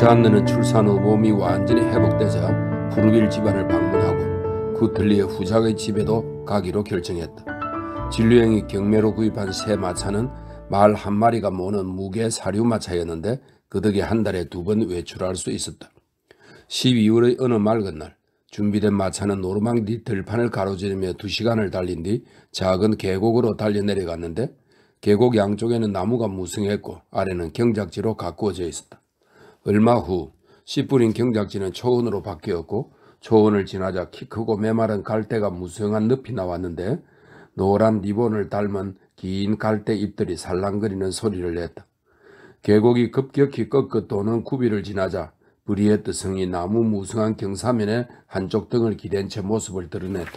잔느는 출산 후 몸이 완전히 회복되자 부르빌 집안을 방문하고 구틀리의 그 후작의 집에도 가기로 결정했다. 진루행이 경매로 구입한 새 마차는 말 한 마리가 모는 무게 사료 마차였는데 그 덕에 한 달에 두 번 외출할 수 있었다. 12월의 어느 맑은 날 준비된 마차는 노르망디 들판을 가로지르며 두시간을 달린 뒤 작은 계곡으로 달려내려갔는데 계곡 양쪽에는 나무가 무성했고 아래는 경작지로 가꾸어져 있었다. 얼마 후씨 뿌린 경작지는 초원으로 바뀌었고 초원을 지나자 키 크고 메마른 갈대가 무성한 늪이 나왔는데 노란 리본을 닮은 긴 갈대 잎들이 살랑거리는 소리를 냈다. 계곡이 급격히 꺾어 도는 구비를 지나자 브리에트 성이 나무 무성한 경사면에 한쪽 등을 기댄 채 모습을 드러냈다.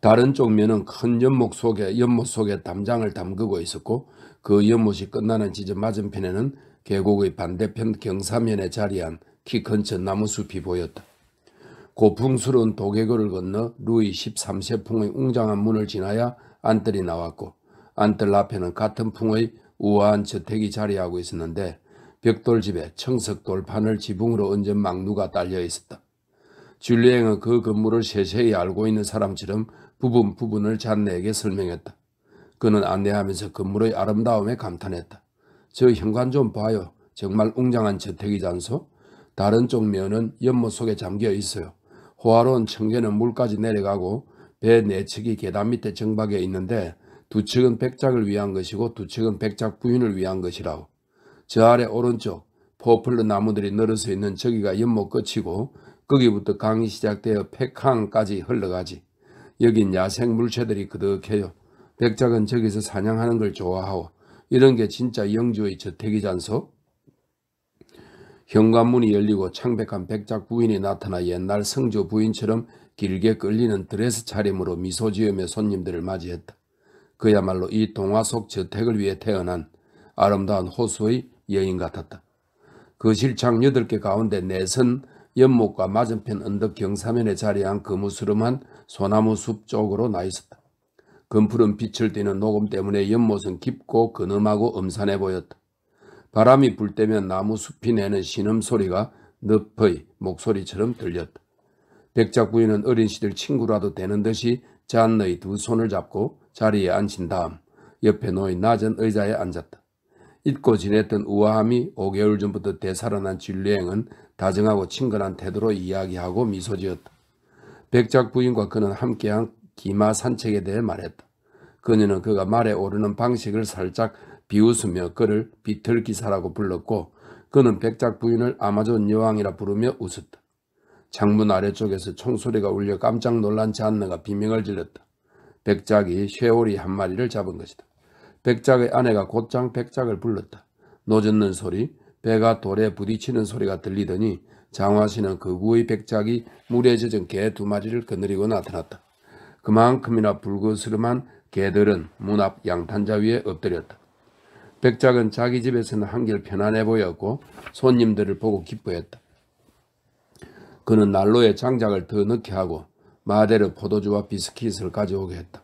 다른 쪽면은 큰 연못 속에 연못 속에 담장을 담그고 있었고 그 연못이 끝나는 지점 맞은편에는 계곡의 반대편 경사면에 자리한 키큰 전나무숲이 보였다. 고풍스러운 도개교를 건너 루이 13세 풍의 웅장한 문을 지나야 안뜰이 나왔고 안뜰 앞에는 같은 풍의 우아한 저택이 자리하고 있었는데 벽돌집에 청석 돌판을 지붕으로 얹은 망루가 딸려 있었다. 줄리앵은 그 건물을 세세히 알고 있는 사람처럼 부분 부분을 잔내에게 설명했다. 그는 안내하면서 건물의 아름다움에 감탄했다. 저 현관 좀 봐요. 정말 웅장한 저택이잖소 다른 쪽 면은 연못 속에 잠겨 있어요. 호화로운 청계는 물까지 내려가고 배 내측이 계단 밑에 정박에 있는데 두 측은 백작을 위한 것이고 두 측은 백작 부인을 위한 것이라고. 저 아래 오른쪽 포플러 나무들이 늘어서 있는 저기가 연못 끝이고 거기부터 강이 시작되어 백항까지 흘러가지. 여긴 야생 물체들이 그득해요. 백작은 저기서 사냥하는 걸 좋아하고 이런 게 진짜 영주의 저택이지 소 현관문이 열리고 창백한 백작 부인이 나타나 옛날 성조 부인처럼 길게 끌리는 드레스 차림으로 미소 지으며 손님들을 맞이했다. 그야말로 이 동화 속 저택을 위해 태어난 아름다운 호수의 여인 같았다. 거실창 그 8개 가운데 내선 연못과 맞은편 언덕 경사면에 자리한 거무스름한 소나무 숲 쪽으로 나 있었다. 금푸른 빛을 띠는 녹음 때문에 연못은 깊고 근엄하고 음산해 보였다. 바람이 불 때면 나무 숲이 내는 신음소리가 늪의 목소리처럼 들렸다. 백작부인은 어린 시절 친구라도 되는 듯이 잔의 너두 손을 잡고 자리에 앉힌 다음 옆에 놓인 낮은 의자에 앉았다. 잊고 지냈던 우아함이 5개월 전부터 되살아난 진리행은 다정하고 친근한 태도로 이야기하고 미소지었다. 백작 부인과 그는 함께한 기마 산책에 대해 말했다. 그녀는 그가 말에 오르는 방식을 살짝 비웃으며 그를 비틀기사라고 불렀고 그는 백작 부인을 아마존 여왕이라 부르며 웃었다. 창문 아래쪽에서 총소리가 울려 깜짝 놀란 잔느가 비명을 질렀다. 백작이 쉐오리 한 마리를 잡은 것이다. 백작의 아내가 곧장 백작을 불렀다. 노젓는 소리, 배가 돌에 부딪히는 소리가 들리더니 장화씨는 그 후의 백작이 물에 젖은 개 두 마리를 거느리고 나타났다. 그만큼이나 불그스름한 개들은 문 앞 양탄자 위에 엎드렸다. 백작은 자기 집에서는 한결 편안해 보였고 손님들을 보고 기뻐했다. 그는 난로에 장작을 더 넣게 하고 마대로 포도주와 비스킷을 가져오게 했다.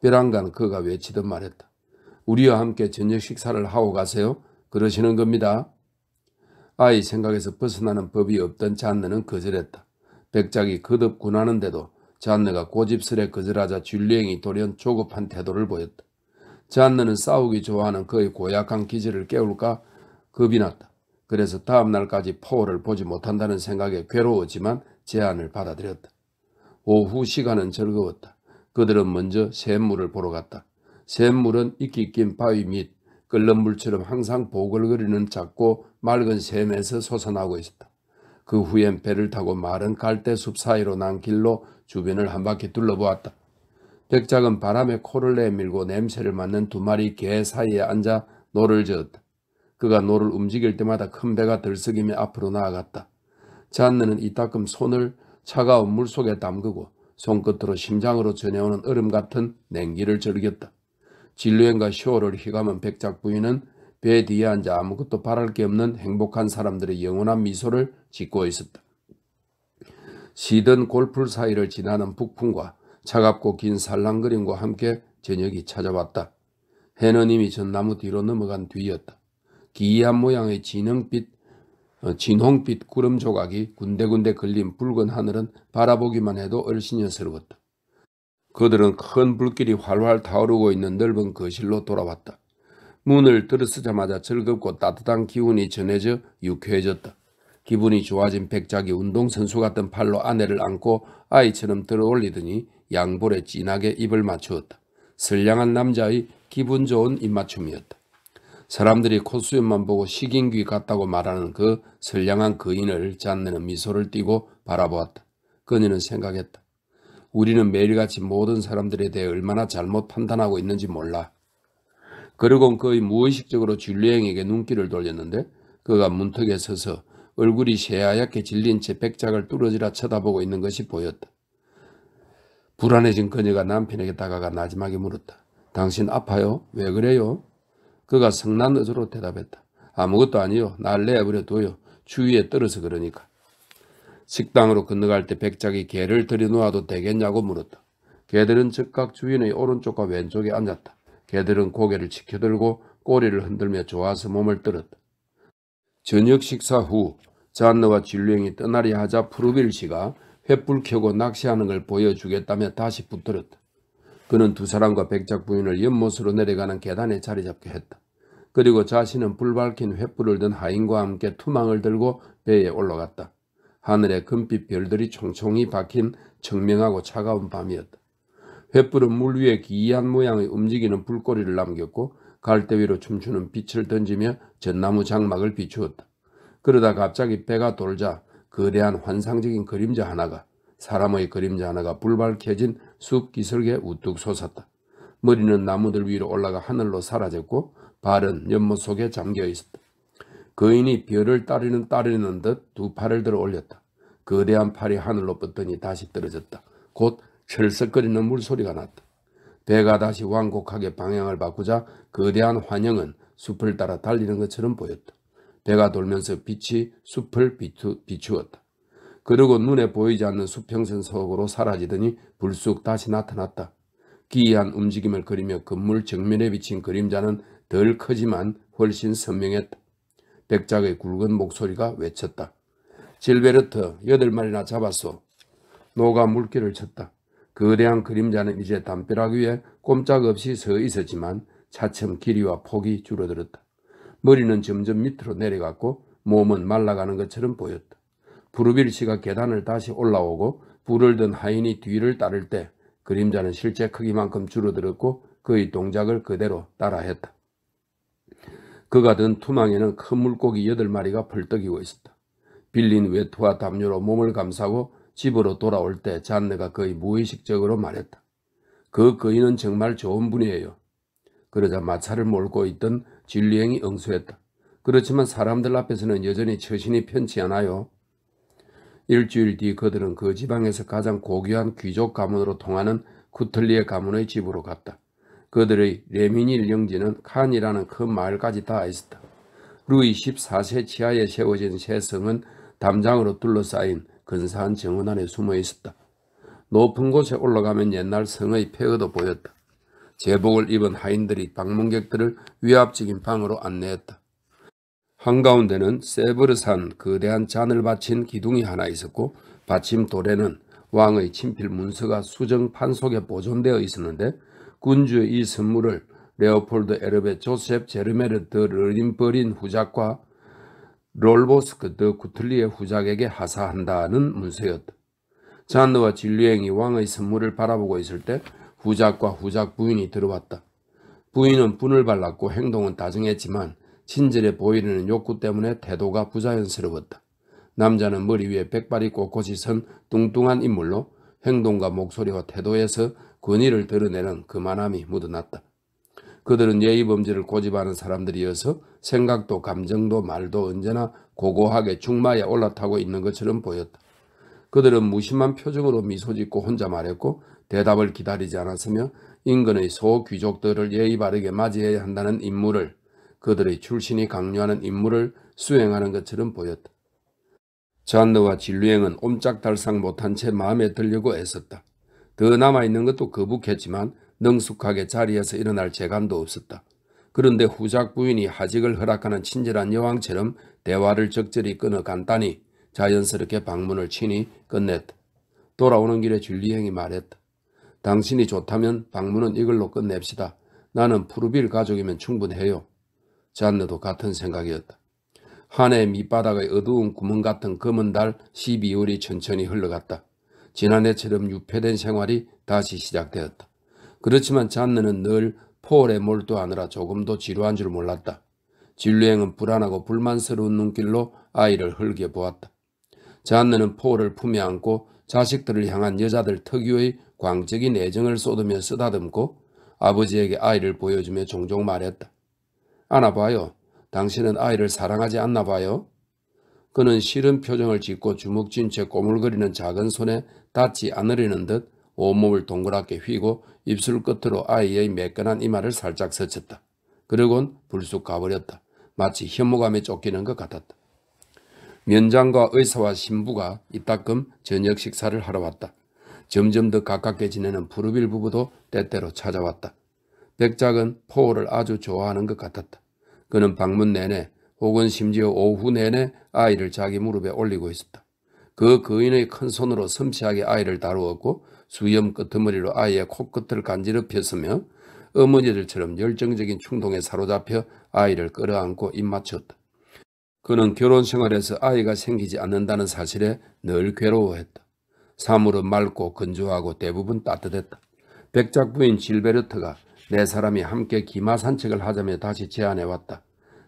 벼랑간 그가 외치듯 말했다. 우리와 함께 저녁 식사를 하고 가세요. 그러시는 겁니다. 아이 생각에서 벗어나는 법이 없던 잔느는 거절했다. 백작이 거듭 군하는데도 잔느가 고집스레 거절하자 줄리앵이 돌연 조급한 태도를 보였다. 잔느는 싸우기 좋아하는 그의 고약한 기질을 깨울까 겁이 났다. 그래서 다음 날까지 포를 보지 못한다는 생각에 괴로웠지만 제안을 받아들였다. 오후 시간은 즐거웠다. 그들은 먼저 샘물을 보러 갔다. 샘물은 익히 낀 바위 밑 끓는 물처럼 항상 보글거리는 작고 맑은 샘에서 솟아나고 있었다. 그 후엔 배를 타고 마른 갈대숲 사이로 난 길로 주변을 한 바퀴 둘러보았다. 백작은 바람에 코를 내밀고 냄새를 맡는 두 마리 개 사이에 앉아 노를 저었다. 그가 노를 움직일 때마다 큰 배가 들썩이며 앞으로 나아갔다. 잔느는 이따금 손을 차가운 물 속에 담그고 손끝으로 심장으로 전해오는 얼음 같은 냉기를 즐겼다. 진루엔과 쇼를 휘감은 백작 부인은 배 뒤에 앉아 아무것도 바랄 게 없는 행복한 사람들의 영원한 미소를 짓고 있었다. 시든 골풀 사이를 지나는 북풍과 차갑고 긴 살랑거림과 함께 저녁이 찾아왔다. 해는 이미 전나무 뒤로 넘어간 뒤였다. 기이한 모양의 진홍빛, 어, 진홍빛 구름 조각이 군데군데 걸린 붉은 하늘은 바라보기만 해도 얼씬여스러웠다. 그들은 큰 불길이 활활 타오르고 있는 넓은 거실로 돌아왔다. 문을 들었서자마자 즐겁고 따뜻한 기운이 전해져 유쾌해졌다. 기분이 좋아진 백작이 운동선수 같은 팔로 아내를 안고 아이처럼 들어올리더니 양볼에 진하게 입을 맞추었다. 선량한 남자의 기분 좋은 입맞춤이었다. 사람들이 콧수염만 보고 식인귀 같다고 말하는 그 선량한 그인을 잔내는 미소를 띠고 바라보았다. 그녀는 생각했다. 우리는 매일같이 모든 사람들에 대해 얼마나 잘못 판단하고 있는지 몰라. 그러곤 거의 무의식적으로 줄리앵에게 눈길을 돌렸는데 그가 문턱에 서서 얼굴이 새하얗게 질린 채 백작을 뚫어지라 쳐다보고 있는 것이 보였다. 불안해진 그녀가 남편에게 다가가 나지막에 물었다. 당신 아파요? 왜 그래요? 그가 성난 의조로 대답했다. 아무것도 아니요. 날 내버려 둬요. 추위에 떨어서 그러니까. 식당으로 건너갈 때 백작이 개를 들여놓아도 되겠냐고 물었다. 개들은 즉각 주인의 오른쪽과 왼쪽에 앉았다. 개들은 고개를 치켜들고 꼬리를 흔들며 좋아서 몸을 떨었다. 저녁 식사 후 잔느와 진령이 떠나려 하자 푸르빌 씨가 횃불 켜고 낚시하는 걸 보여주겠다며 다시 붙들었다. 그는 두 사람과 백작 부인을 연못으로 내려가는 계단에 자리 잡게 했다. 그리고 자신은 불 밝힌 횃불을 든 하인과 함께 투망을 들고 배에 올라갔다. 하늘에 금빛 별들이 총총히 박힌 청명하고 차가운 밤이었다. 횃불은 물 위에 기이한 모양의 움직이는 불꼬리를 남겼고 갈대 위로 춤추는 빛을 던지며 전나무 장막을 비추었다. 그러다 갑자기 배가 돌자 거대한 환상적인 그림자 하나가 사람의 그림자 하나가 불밝혀진 숲 기슭에 우뚝 솟았다. 머리는 나무들 위로 올라가 하늘로 사라졌고 발은 연못 속에 잠겨 있었다. 거인이 별을 따르는 따르는 듯 두 팔을 들어 올렸다. 거대한 팔이 하늘로 뻗더니 다시 떨어졌다. 곧철석거리는 물소리가 났다. 배가 다시 완곡하게 방향을 바꾸자 거대한 환영은 숲을 따라 달리는 것처럼 보였다. 배가 돌면서 빛이 숲을 비추, 비추었다. 그러고 눈에 보이지 않는 수평선 속으로 사라지더니 불쑥 다시 나타났다. 기이한 움직임을 그리며 건물 정면에 비친 그림자는 덜 크지만 훨씬 선명했다. 백작의 굵은 목소리가 외쳤다. 질베르트 여덟 마리나 잡았소. 노가 물기를 쳤다. 거대한 그림자는 이제 담벼락 위에 꼼짝없이 서 있었지만 차츰 길이와 폭이 줄어들었다. 머리는 점점 밑으로 내려갔고 몸은 말라가는 것처럼 보였다. 부르빌 씨가 계단을 다시 올라오고 불을 든 하인이 뒤를 따를 때 그림자는 실제 크기만큼 줄어들었고 그의 동작을 그대로 따라했다. 그가 든 투망에는 큰 물고기 8마리가 펄떡이고 있었다. 빌린 외투와 담요로 몸을 감싸고 집으로 돌아올 때 잔느가 거의 무의식적으로 말했다. 그 거인은 정말 좋은 분이에요. 그러자 마차를 몰고 있던 진리행이 응수했다. 그렇지만 사람들 앞에서는 여전히 처신이 편치 않아요. 일주일 뒤 그들은 그 지방에서 가장 고귀한 귀족 가문으로 통하는 쿠틀리의 가문의 집으로 갔다. 그들의 레미닐 영지는 칸이라는 큰 그 마을까지 다 있었다. 루이 14세 치하에 세워진 새 성은 담장으로 둘러싸인 근사한 정원 안에 숨어 있었다. 높은 곳에 올라가면 옛날 성의 폐허도 보였다. 제복을 입은 하인들이 방문객들을 위압적인 방으로 안내했다. 한가운데는 세브르산 거대한 잔을 받친 기둥이 하나 있었고 받침 돌에는 왕의 친필 문서가 수정판 속에 보존되어 있었는데 군주의 이 선물을 레오폴드 에르베 조셉 제르메르 드 르림버린 후작과 롤보스크드 구틀리의 후작에게 하사한다는 문서였다. 잔느와 진리행이 왕의 선물을 바라보고 있을 때 후작과 후작 부인이 들어왔다. 부인은 분을 발랐고 행동은 다정했지만 친절해 보이려는 욕구 때문에 태도가 부자연스러웠다. 남자는 머리 위에 백발이 꼿꼿이 선 뚱뚱한 인물로 행동과 목소리와 태도에서 권위를 드러내는 그만함이 묻어났다. 그들은 예의 범죄를 고집하는 사람들이어서 생각도 감정도 말도 언제나 고고하게 중마에 올라타고 있는 것처럼 보였다. 그들은 무심한 표정으로 미소 짓고 혼자 말했고 대답을 기다리지 않았으며 인근의 소귀족들을 예의 바르게 맞이해야 한다는 임무를 그들의 출신이 강요하는 임무를 수행하는 것처럼 보였다. 잔느와 진루행은 옴짝달싹 못한 채 마음에 들려고 애썼다. 더 남아있는 것도 거북했지만 능숙하게 자리에서 일어날 재간도 없었다. 그런데 후작 부인이 하직을 허락하는 친절한 여왕처럼 대화를 적절히 끊어 간다니 자연스럽게 방문을 치니 끝냈다. 돌아오는 길에 줄리행이 말했다. 당신이 좋다면 방문은 이걸로 끝냅시다. 나는 푸르빌 가족이면 충분해요. 잔느도 같은 생각이었다. 한해 밑바닥의 어두운 구멍 같은 검은 달 12월이 천천히 흘러갔다. 지난해처럼 유폐된 생활이 다시 시작되었다. 그렇지만 잔느는 늘 포홀에 몰두하느라 조금도 지루한 줄 몰랐다. 진루행은 불안하고 불만스러운 눈길로 아이를 흘겨보았다. 잔느는 포홀을 품에 안고 자식들을 향한 여자들 특유의 광적인 애정을 쏟으며 쓰다듬고 아버지에게 아이를 보여주며 종종 말했다. 안아봐요. 당신은 아이를 사랑하지 않나 봐요. 그는 싫은 표정을 짓고 주먹쥔 채 꼬물거리는 작은 손에 닿지 않으려는 듯 온몸을 동그랗게 휘고 입술 끝으로 아이의 매끈한 이마를 살짝 스쳤다. 그러곤 불쑥 가버렸다. 마치 혐오감에 쫓기는 것 같았다. 면장과 의사와 신부가 이따금 저녁 식사를 하러 왔다. 점점 더 가깝게 지내는 부르빌 부부도 때때로 찾아왔다. 백작은 포호를 아주 좋아하는 것 같았다. 그는 방문 내내 혹은 심지어 오후 내내 아이를 자기 무릎에 올리고 있었다. 그 거인의 큰 손으로 섬세하게 아이를 다루었고 수염 끄트머리로 아이의 코끝을 간지럽혔으며 어머니들처럼 열정적인 충동에 사로잡혀 아이를 끌어안고 입맞췄다. 그는 결혼 생활에서 아이가 생기지 않는다는 사실에 늘 괴로워했다. 사물은 맑고 건조하고 대부분 따뜻했다. 백작부인 질베르트가 네 사람이 함께 기마 산책을 하자며 다시 제안해왔다.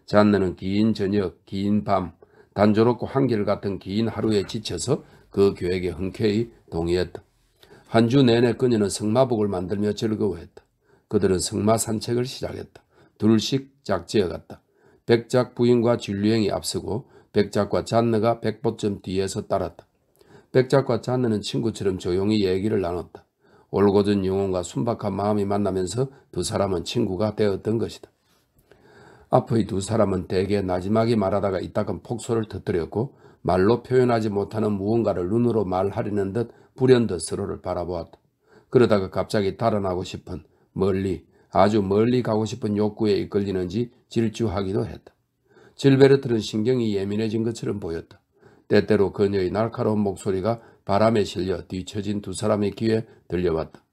잔느는 긴 저녁, 긴 밤, 단조롭고 한길 같은 긴 하루에 지쳐서 그 계획에 흔쾌히 동의했다. 한주 내내 그녀는 승마복을 만들며 즐거워했다. 그들은 승마 산책을 시작했다. 둘씩 짝지어 갔다. 백작 부인과 진류행이 앞서고 백작과 잔느가 백보점 뒤에서 따랐다. 백작과 잔느는 친구처럼 조용히 얘기를 나눴다. 올곧은 영혼과 순박한 마음이 만나면서 두 사람은 친구가 되었던 것이다. 앞의 두 사람은 대개 나지막이 말하다가 이따금 폭소를 터뜨렸고 말로 표현하지 못하는 무언가를 눈으로 말하려는 듯 불현듯 서로를 바라보았다. 그러다가 갑자기 달아나고 싶은 멀리 아주 멀리 가고 싶은 욕구에 이끌리는지 질주하기도 했다. 질베르트는 신경이 예민해진 것처럼 보였다. 때때로 그녀의 날카로운 목소리가 바람에 실려 뒤처진 두 사람의 귀에 들려왔다.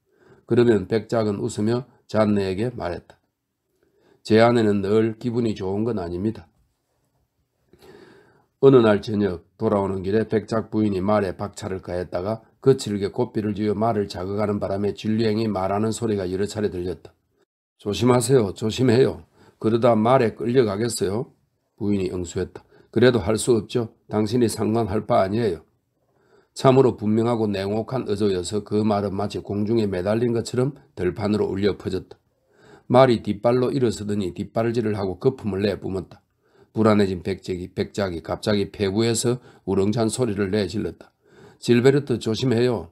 그러면 백작은 웃으며 잔내에게 말했다. 제 아내는 늘 기분이 좋은 건 아닙니다. 어느 날 저녁 돌아오는 길에 백작 부인이 말에 박차를 가했다가 거칠게 고삐를 쥐어 말을 자극하는 바람에 진리행이 말하는 소리가 여러 차례 들렸다. 조심하세요. 조심해요. 그러다 말에 끌려가겠어요. 부인이 응수했다. 그래도 할 수 없죠. 당신이 상관할 바 아니에요. 참으로 분명하고 냉혹한 의조여서 그 말은 마치 공중에 매달린 것처럼 들판으로 울려 퍼졌다. 말이 뒷발로 일어서더니 뒷발질을 하고 거품을 내뿜었다. 불안해진 백작이, 백작이 갑자기 폐부에서 우렁찬 소리를 내질렀다. 질베르트 조심해요.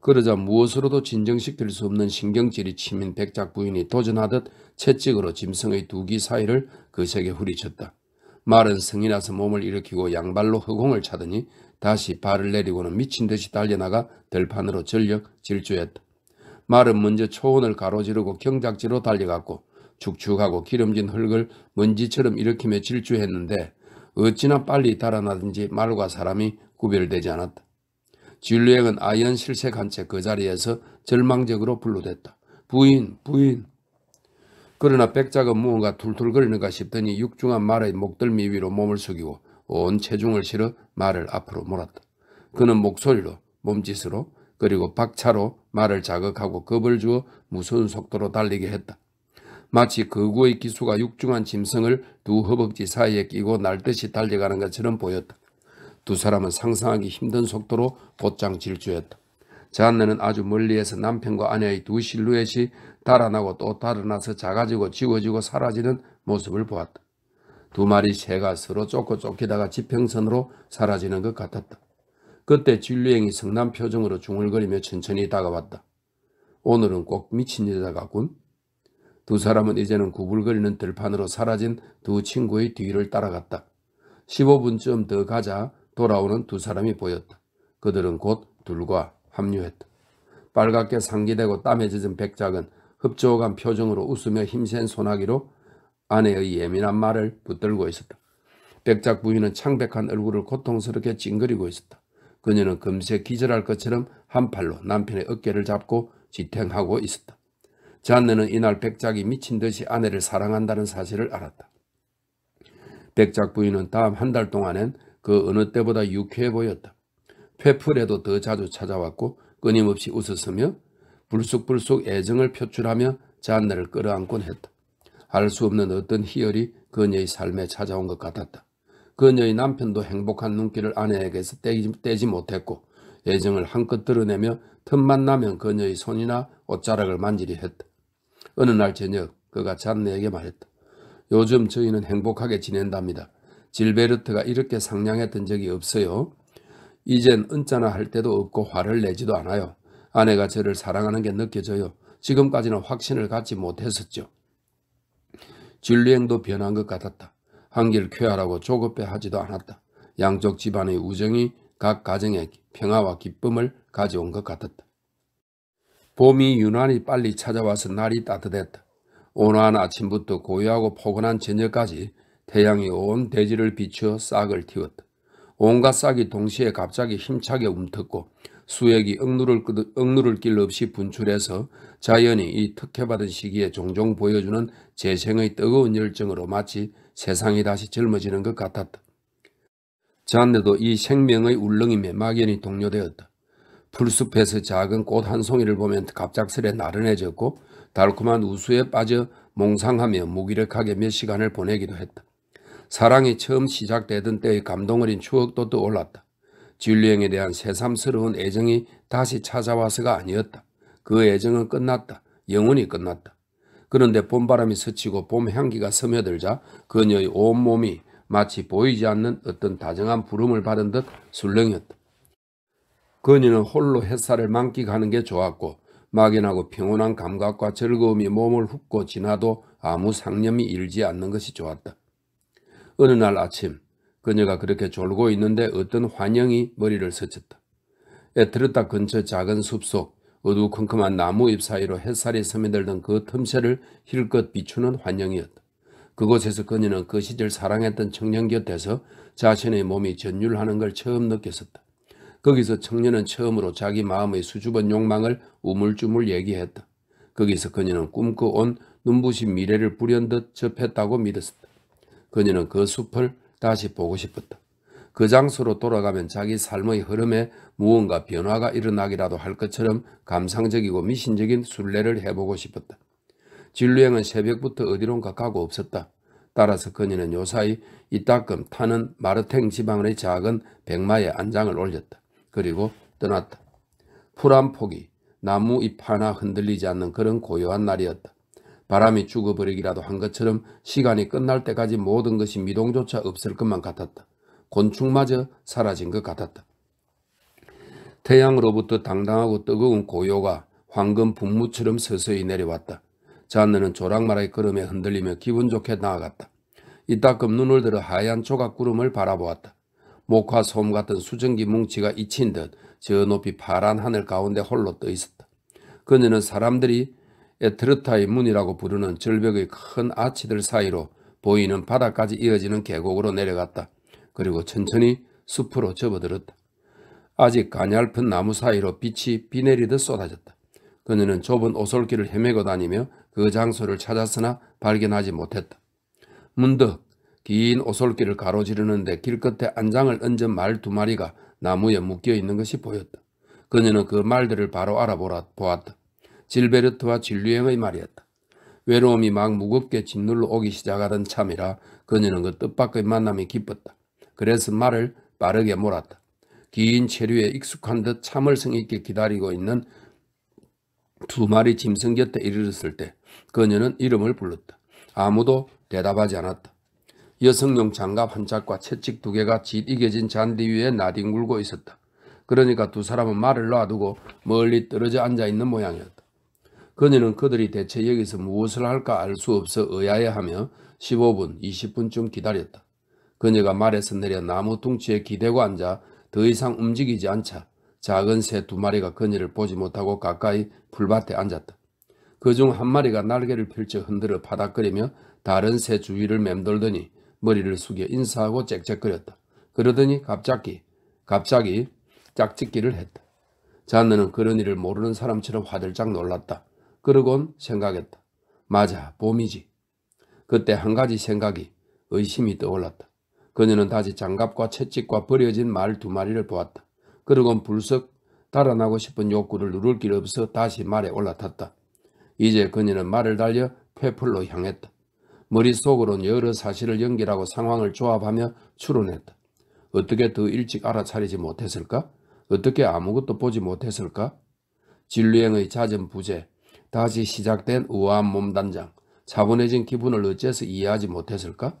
그러자 무엇으로도 진정시킬 수 없는 신경질이 치민 백작 부인이 도전하듯 채찍으로 짐승의 두귀 사이를 그색에 후리쳤다. 말은 성이 나서 몸을 일으키고 양발로 허공을 차더니 다시 발을 내리고는 미친 듯이 달려나가 들판으로 전력 질주했다. 말은 먼저 초원을 가로지르고 경작지로 달려갔고 축축하고 기름진 흙을 먼지처럼 일으키며 질주했는데 어찌나 빨리 달아나든지 말과 사람이 구별되지 않았다. 진루행은 아연 실색한 채 그 자리에서 절망적으로 불러댔다 부인, 부인. 그러나 백작은 무언가 툴툴거리는가 싶더니 육중한 말의 목덜미 위로 몸을 숙이고 온 체중을 실어 말을 앞으로 몰았다. 그는 목소리로 몸짓으로 그리고 박차로 말을 자극하고 겁을 주어 무서운 속도로 달리게 했다. 마치 거구의 기수가 육중한 짐승을 두 허벅지 사이에 끼고 날 듯이 달려가는 것처럼 보였다. 두 사람은 상상하기 힘든 속도로 곧장 질주했다. 잔내는 아주 멀리에서 남편과 아내의 두 실루엣이 달아나고 또 달아나서 작아지고 지워지고 사라지는 모습을 보았다. 두 마리 새가 서로 쫓고 쫓기다가 지평선으로 사라지는 것 같았다. 그때 진루행이 성난 표정으로 중얼거리며 천천히 다가왔다. 오늘은 꼭 미친 여자 가군두 사람은 이제는 구불거리는 들판으로 사라진 두 친구의 뒤를 따라갔다. 15분쯤 더 가자 돌아오는 두 사람이 보였다. 그들은 곧 둘과 합류했다. 빨갛게 상기되고 땀에 젖은 백작은 흡족한 표정으로 웃으며 힘센 소나기로 아내의 예민한 말을 붙들고 있었다. 백작 부인은 창백한 얼굴을 고통스럽게 찡그리고 있었다. 그녀는 금세 기절할 것처럼 한 팔로 남편의 어깨를 잡고 지탱하고 있었다. 잔느는 이날 백작이 미친 듯이 아내를 사랑한다는 사실을 알았다. 백작 부인은 다음 한 달 동안엔 그 어느 때보다 유쾌해 보였다. 폐풀에도 더 자주 찾아왔고 끊임없이 웃었으며 불쑥불쑥 애정을 표출하며 잔나를 끌어안곤 했다. 알 수 없는 어떤 희열이 그녀의 삶에 찾아온 것 같았다. 그녀의 남편도 행복한 눈길을 아내에게서 떼지, 떼지 못했고 애정을 한껏 드러내며 틈만 나면 그녀의 손이나 옷자락을 만지려 했다. 어느 날 저녁 그가 잔내에게 말했다. 요즘 저희는 행복하게 지낸답니다. 질베르트가 이렇게 상냥했던 적이 없어요. 이젠 은자나 할 때도 없고 화를 내지도 않아요. 아내가 저를 사랑하는 게 느껴져요. 지금까지는 확신을 갖지 못했었죠. 진리행도 변한 것 같았다. 한길 쾌활하고 조급해 하지도 않았다. 양쪽 집안의 우정이 각 가정의 평화와 기쁨을 가져온 것 같았다. 봄이 유난히 빨리 찾아와서 날이 따뜻했다. 온화한 아침부터 고요하고 포근한 저녁까지 태양이 온 대지를 비추어 싹을 틔웠다. 온갖 싹이 동시에 갑자기 힘차게 움텄고 수액이 억누를, 억누를 길 없이 분출해서 자연이 이 특혜받은 시기에 종종 보여주는 재생의 뜨거운 열정으로 마치 세상이 다시 젊어지는 것 같았다. 잔데도 이 생명의 울렁임에 막연히 동요되었다. 풀숲에서 작은 꽃 한 송이를 보면 갑작스레 나른해졌고 달콤한 우수에 빠져 몽상하며 무기력하게 몇 시간을 보내기도 했다. 사랑이 처음 시작되던 때의 감동 어린 추억도 떠올랐다. 진리형에 대한 새삼스러운 애정이 다시 찾아와서가 아니었다. 그 애정은 끝났다. 영원히 끝났다. 그런데 봄바람이 스치고 봄 향기가 스며들자 그녀의 온몸이 마치 보이지 않는 어떤 다정한 부름을 받은 듯 술렁였다. 그녀는 홀로 햇살을 만끽하는 게 좋았고 막연하고 평온한 감각과 즐거움이 몸을 훑고 지나도 아무 상념이 일지 않는 것이 좋았다. 어느 날 아침 그녀가 그렇게 졸고 있는데 어떤 환영이 머리를 스쳤다. 애틀었다 근처 작은 숲속 어두컴컴한 나무 잎 사이로 햇살이 스며들던 그 틈새를 힐끗 비추는 환영이었다. 그곳에서 그녀는 그 시절 사랑했던 청년 곁에서 자신의 몸이 전율하는 걸 처음 느꼈었다. 거기서 청년은 처음으로 자기 마음의 수줍은 욕망을 우물쭈물 얘기했다. 거기서 그녀는 꿈꿔온 눈부신 미래를 불현듯 접했다고 믿었다. 그녀는 그 숲을 다시 보고 싶었다. 그 장소로 돌아가면 자기 삶의 흐름에 무언가 변화가 일어나기라도 할 것처럼 감상적이고 미신적인 순례를 해보고 싶었다. 진루행은 새벽부터 어디론가 가고 없었다. 따라서 그녀는 요사이 이따금 타는 마르탱 지방의 작은 백마에 안장을 올렸다. 그리고 떠났다. 푸란 폭이 나무 잎 하나 흔들리지 않는 그런 고요한 날이었다. 바람이 죽어버리기라도 한 것처럼 시간이 끝날 때까지 모든 것이 미동조차 없을 것만 같았다. 곤충마저 사라진 것 같았다. 태양으로부터 당당하고 뜨거운 고요가 황금 분무처럼 서서히 내려왔다. 잔느는 조랑말의 걸음에 흔들리며 기분 좋게 나아갔다. 이따금 눈을 들어 하얀 조각구름을 바라보았다. 목화 솜 같은 수증기 뭉치가 잊힌 듯 저 높이 파란 하늘 가운데 홀로 떠 있었다. 그녀는 사람들이 에트르타이 예, 문이라고 부르는 절벽의 큰 아치들 사이로 보이는 바다까지 이어지는 계곡으로 내려갔다. 그리고 천천히 숲으로 접어들었다. 아직 가냘픈 나무 사이로 빛이 비 내리듯 쏟아졌다. 그녀는 좁은 오솔길을 헤매고 다니며 그 장소를 찾았으나 발견하지 못했다. 문득 긴 오솔길을 가로지르는데 길끝에 안장을 얹은 말 두 마리가 나무에 묶여 있는 것이 보였다. 그녀는 그 말들을 바로 알아보았다. 질베르트와 진류행의 말이었다. 외로움이 막 무겁게 짓눌러 오기 시작하던 참이라 그녀는 그 뜻밖의 만남이 기뻤다. 그래서 말을 빠르게 몰았다. 긴 체류에 익숙한 듯 참을성 있게 기다리고 있는 두 마리 짐승 곁에 이르렀을 때 그녀는 이름을 불렀다. 아무도 대답하지 않았다. 여성용 장갑 한 짝과 채찍 두 개가 짓 이겨진 잔디 위에 나뒹굴고 있었다. 그러니까 두 사람은 말을 놔두고 멀리 떨어져 앉아 있는 모양이었다. 그녀는 그들이 대체 여기서 무엇을 할까 알 수 없어 의아해하며 15분, 20분쯤 기다렸다. 그녀가 말에서 내려 나무 둥치에 기대고 앉아 더 이상 움직이지 않자 작은 새 두 마리가 그녀를 보지 못하고 가까이 풀밭에 앉았다. 그중 한 마리가 날개를 펼쳐 흔들어 바닥거리며 다른 새 주위를 맴돌더니 머리를 숙여 인사하고 짹짹거렸다. 그러더니 갑자기 갑자기 짝짓기를 했다. 잔느는 그런 일을 모르는 사람처럼 화들짝 놀랐다. 그러곤 생각했다. 맞아, 봄이지. 그때 한 가지 생각이 의심이 떠올랐다. 그녀는 다시 장갑과 채찍과 버려진 말 두 마리를 보았다. 그러곤 불쑥 달아나고 싶은 욕구를 누를 길 없어 다시 말에 올라탔다. 이제 그녀는 말을 달려 페플로 향했다. 머릿속으론 여러 사실을 연결하고 상황을 조합하며 추론했다. 어떻게 더 일찍 알아차리지 못했을까? 어떻게 아무것도 보지 못했을까? 진루행의 잦은 부재, 다시 시작된 우아한 몸단장, 차분해진 기분을 어째서 이해하지 못했을까?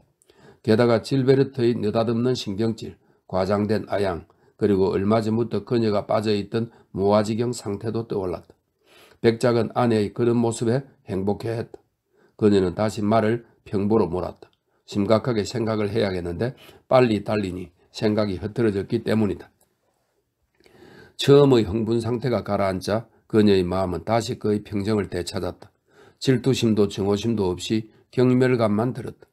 게다가 질베르트의 느닷없는 신경질, 과장된 아양, 그리고 얼마 전부터 그녀가 빠져있던 무아지경 상태도 떠올랐다. 백작은 아내의 그런 모습에 행복해했다. 그녀는 다시 말을 평보로 몰았다. 심각하게 생각을 해야겠는데 빨리 달리니 생각이 흐트러졌기 때문이다. 처음의 흥분 상태가 가라앉자 그녀의 마음은 다시 그의 평정을 되찾았다. 질투심도 증오심도 없이 경멸감만 들었다.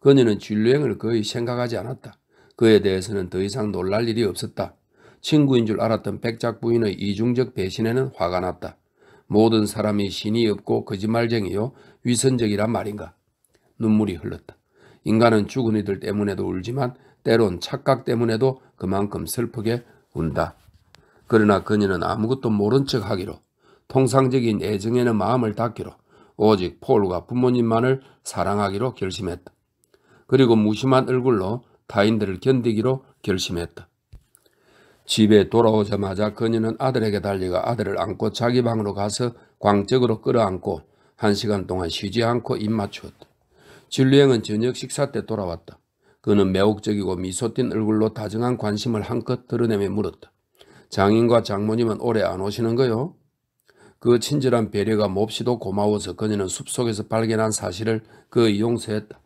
그녀는 진료행을 거의 생각하지 않았다. 그에 대해서는 더 이상 놀랄 일이 없었다. 친구인 줄 알았던 백작 부인의 이중적 배신에는 화가 났다. 모든 사람이 신이 없고 거짓말쟁이요 위선적이란 말인가. 눈물이 흘렀다. 인간은 죽은 이들 때문에도 울지만 때론 착각 때문에도 그만큼 슬프게 운다. 그러나 그녀는 아무것도 모른 척 하기로 통상적인 애정에는 마음을 닫기로 오직 폴과 부모님만을 사랑하기로 결심했다. 그리고 무심한 얼굴로 타인들을 견디기로 결심했다. 집에 돌아오자마자 그녀는 아들에게 달려가 아들을 안고 자기 방으로 가서 광적으로 끌어안고 한 시간 동안 쉬지 않고 입맞추었다. 진리행은 저녁 식사 때 돌아왔다. 그는 매혹적이고 미소 띤 얼굴로 다정한 관심을 한껏 드러내며 물었다. 장인과 장모님은 오래 안 오시는 거요? 그 친절한 배려가 몹시도 고마워서 그녀는 숲속에서 발견한 사실을 그 용서했다.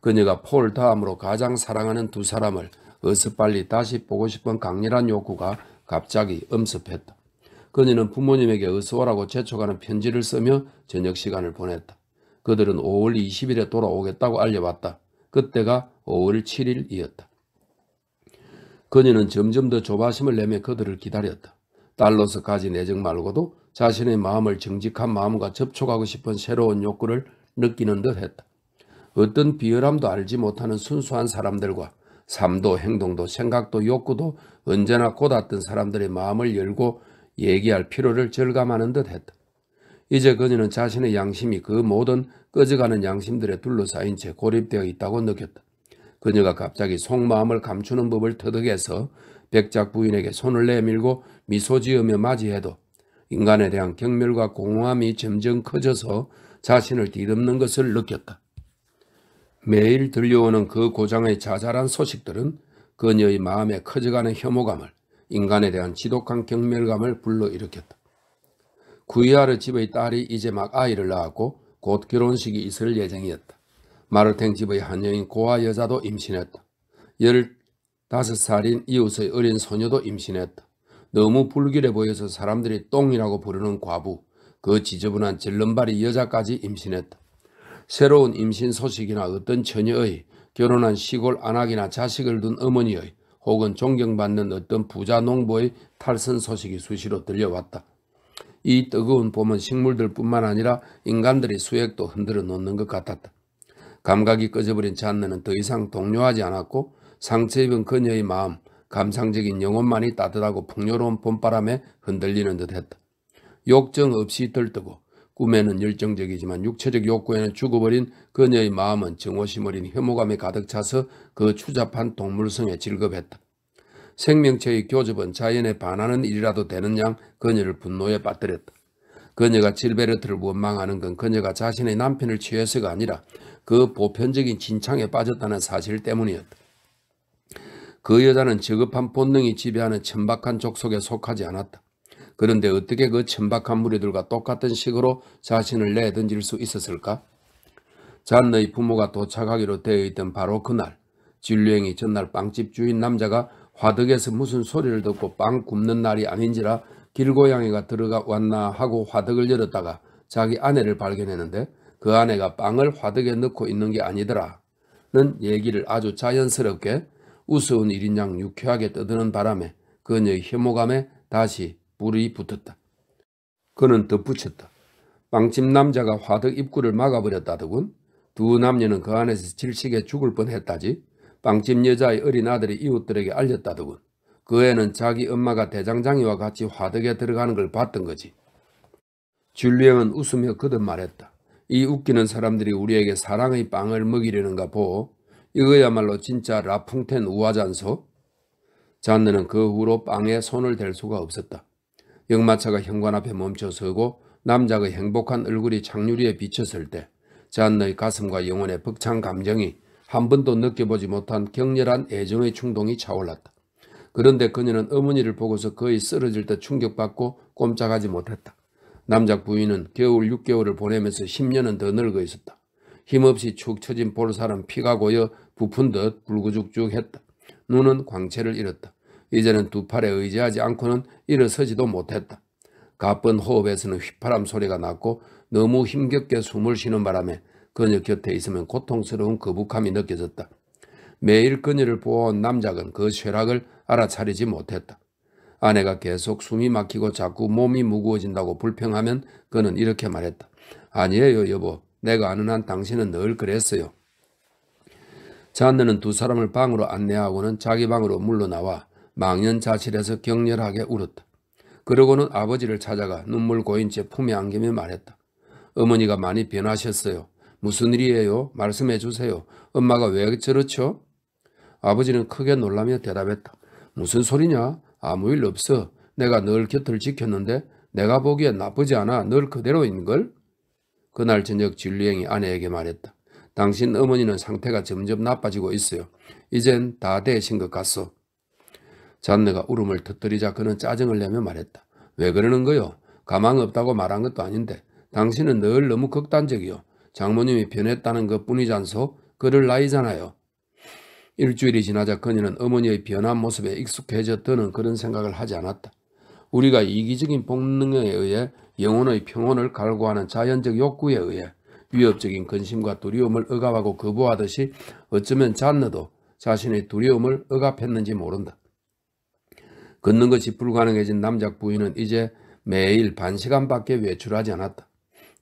그녀가 폴 다음으로 가장 사랑하는 두 사람을 어서 빨리 다시 보고 싶은 강렬한 욕구가 갑자기 엄습했다. 그녀는 부모님에게 어서 오라고 재촉하는 편지를 쓰며 저녁 시간을 보냈다. 그들은 5월 20일에 돌아오겠다고 알려왔다. 그때가 5월 7일이었다. 그녀는 점점 더 조바심을 내며 그들을 기다렸다. 딸로서 가진 애정 말고도 자신의 마음을 정직한 마음과 접촉하고 싶은 새로운 욕구를 느끼는 듯 했다. 어떤 비열함도 알지 못하는 순수한 사람들과 삶도 행동도 생각도 욕구도 언제나 고았던 사람들의 마음을 열고 얘기할 필요를 절감하는 듯 했다. 이제 그녀는 자신의 양심이 그 모든 꺼져가는 양심들에 둘러싸인 채 고립되어 있다고 느꼈다. 그녀가 갑자기 속마음을 감추는 법을 터득해서 백작 부인에게 손을 내밀고 미소 지으며 맞이해도 인간에 대한 경멸과 공허함이 점점 커져서 자신을 뒤덮는 것을 느꼈다. 매일 들려오는 그 고장의 자잘한 소식들은 그녀의 마음에 커져가는 혐오감을 인간에 대한 지독한 경멸감을 불러일으켰다. 구이아르 집의 딸이 이제 막 아이를 낳았고 곧 결혼식이 있을 예정이었다. 마르탱 집의 한 여인 고아 여자도 임신했다. 1 5 살인 이웃의 어린 소녀도 임신했다. 너무 불길해 보여서 사람들이 똥이라고 부르는 과부, 그 지저분한 질름발이 여자까지 임신했다. 새로운 임신 소식이나 어떤 처녀의 결혼한 시골 안악이나 자식을 둔 어머니의 혹은 존경받는 어떤 부자 농부의 탈선 소식이 수시로 들려왔다. 이 뜨거운 봄은 식물들뿐만 아니라 인간들의 수액도 흔들어 놓는 것 같았다. 감각이 꺼져버린 잔느는 더 이상 동요하지 않았고 상처 입은 그녀의 마음, 감상적인 영혼만이 따뜻하고 풍요로운 봄바람에 흔들리는 듯했다. 욕정 없이 들뜨고 꿈에는 열정적이지만 육체적 욕구에는 죽어버린 그녀의 마음은 정오심어인 혐오감에 가득 차서 그 추잡한 동물성에 질겁했다. 생명체의 교접은 자연에 반하는 일이라도 되는 양 그녀를 분노에 빠뜨렸다. 그녀가 질베르트를 원망하는 건 그녀가 자신의 남편을 취해서가 아니라 그 보편적인 진창에 빠졌다는 사실 때문이었다. 그 여자는 저급한 본능이 지배하는 천박한 족속에 속하지 않았다. 그런데 어떻게 그 천박한 무리들과 똑같은 식으로 자신을 내던질 수 있었을까? 잔의 부모가 도착하기로 되어 있던 바로 그날 진료행이 전날 빵집 주인 남자가 화덕에서 무슨 소리를 듣고 빵 굽는 날이 아닌지라 길고양이가 들어가 왔나 하고 화덕을 열었다가 자기 아내를 발견했는데 그 아내가 빵을 화덕에 넣고 있는 게 아니더라. 는 얘기를 아주 자연스럽게 우스운 일인 양 유쾌하게 떠드는 바람에 그녀의 혐오감에 다시 불이 붙었다. 그는 덧붙였다. 빵집 남자가 화덕 입구를 막아버렸다더군. 두 남녀는 그 안에서 질식에 죽을 뻔했다지. 빵집 여자의 어린 아들이 이웃들에게 알렸다더군. 그 애는 자기 엄마가 대장장이와 같이 화덕에 들어가는 걸 봤던 거지. 줄리앵은 웃으며 그듭 말했다. 이 웃기는 사람들이 우리에게 사랑의 빵을 먹이려는가 보. 이거야말로 진짜 라풍텐 우화잔소. 잔느는 그 후로 빵에 손을 댈 수가 없었다. 역마차가 현관 앞에 멈춰서고 남자의 행복한 얼굴이 창유리에 비쳤을 때 잔느의 가슴과 영혼의 벅찬 감정이 한 번도 느껴보지 못한 격렬한 애정의 충동이 차올랐다. 그런데 그녀는 어머니를 보고서 거의 쓰러질 듯 충격받고 꼼짝하지 못했다. 남작 부인은 겨울 6개월을 보내면서 10년은 더 늙어 있었다. 힘없이 축 처진 볼살은 피가 고여 부푼 듯 불구죽죽했다. 눈은 광채를 잃었다. 이제는 두 팔에 의지하지 않고는 일어서지도 못했다. 가쁜 호흡에서는 휘파람 소리가 났고 너무 힘겹게 숨을 쉬는 바람에 그녀 곁에 있으면 고통스러운 거북함이 느껴졌다. 매일 그녀를 보호한 남작은 그 쇠락을 알아차리지 못했다. 아내가 계속 숨이 막히고 자꾸 몸이 무거워진다고 불평하면 그는 이렇게 말했다. 아니에요 여보. 내가 아는 한 당신은 늘 그랬어요. 잔느는 두 사람을 방으로 안내하고는 자기 방으로 물러나와 망연자실해서 격렬하게 울었다. 그러고는 아버지를 찾아가 눈물 고인 채 품에 안기며 말했다. 어머니가 많이 변하셨어요. 무슨 일이에요? 말씀해 주세요. 엄마가 왜 저렇죠? 아버지는 크게 놀라며 대답했다. 무슨 소리냐? 아무 일 없어. 내가 널 곁을 지켰는데 내가 보기엔 나쁘지 않아. 널 그대로인걸? 그날 저녁 진리행이 아내에게 말했다. 당신 어머니는 상태가 점점 나빠지고 있어요. 이젠 다 되신 것 같소. 잔느가 울음을 터뜨리자 그는 짜증을 내며 말했다. 왜 그러는 거요? 가망 없다고 말한 것도 아닌데 당신은 늘 너무 극단적이요. 장모님이 변했다는 것뿐이잖소 그럴 나이잖아요. 일주일이 지나자 그녀는 어머니의 변한 모습에 익숙해졌다는 그런 생각을 하지 않았다. 우리가 이기적인 본능에 의해 영혼의 평온을 갈구하는 자연적 욕구에 의해 위협적인 근심과 두려움을 억압하고 거부하듯이 어쩌면 잔느도 자신의 두려움을 억압했는지 모른다. 걷는 것이 불가능해진 남작 부인은 이제 매일 반시간밖에 외출하지 않았다.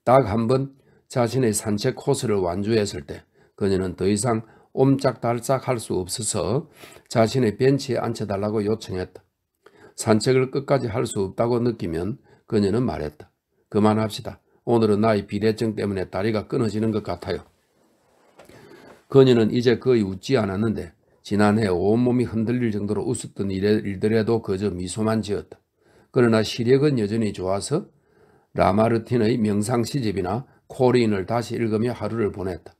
딱 한 번 자신의 산책 코스를 완주했을 때 그녀는 더 이상 옴짝달싹 할 수 없어서 자신의 벤치에 앉혀달라고 요청했다. 산책을 끝까지 할 수 없다고 느끼면 그녀는 말했다. 그만합시다. 오늘은 나의 비대증 때문에 다리가 끊어지는 것 같아요. 그녀는 이제 거의 웃지 않았는데 지난해 온몸이 흔들릴 정도로 웃었던 일들에도 그저 미소만 지었다. 그러나 시력은 여전히 좋아서 라마르틴의 명상 시집이나 코리인을 다시 읽으며 하루를 보냈다.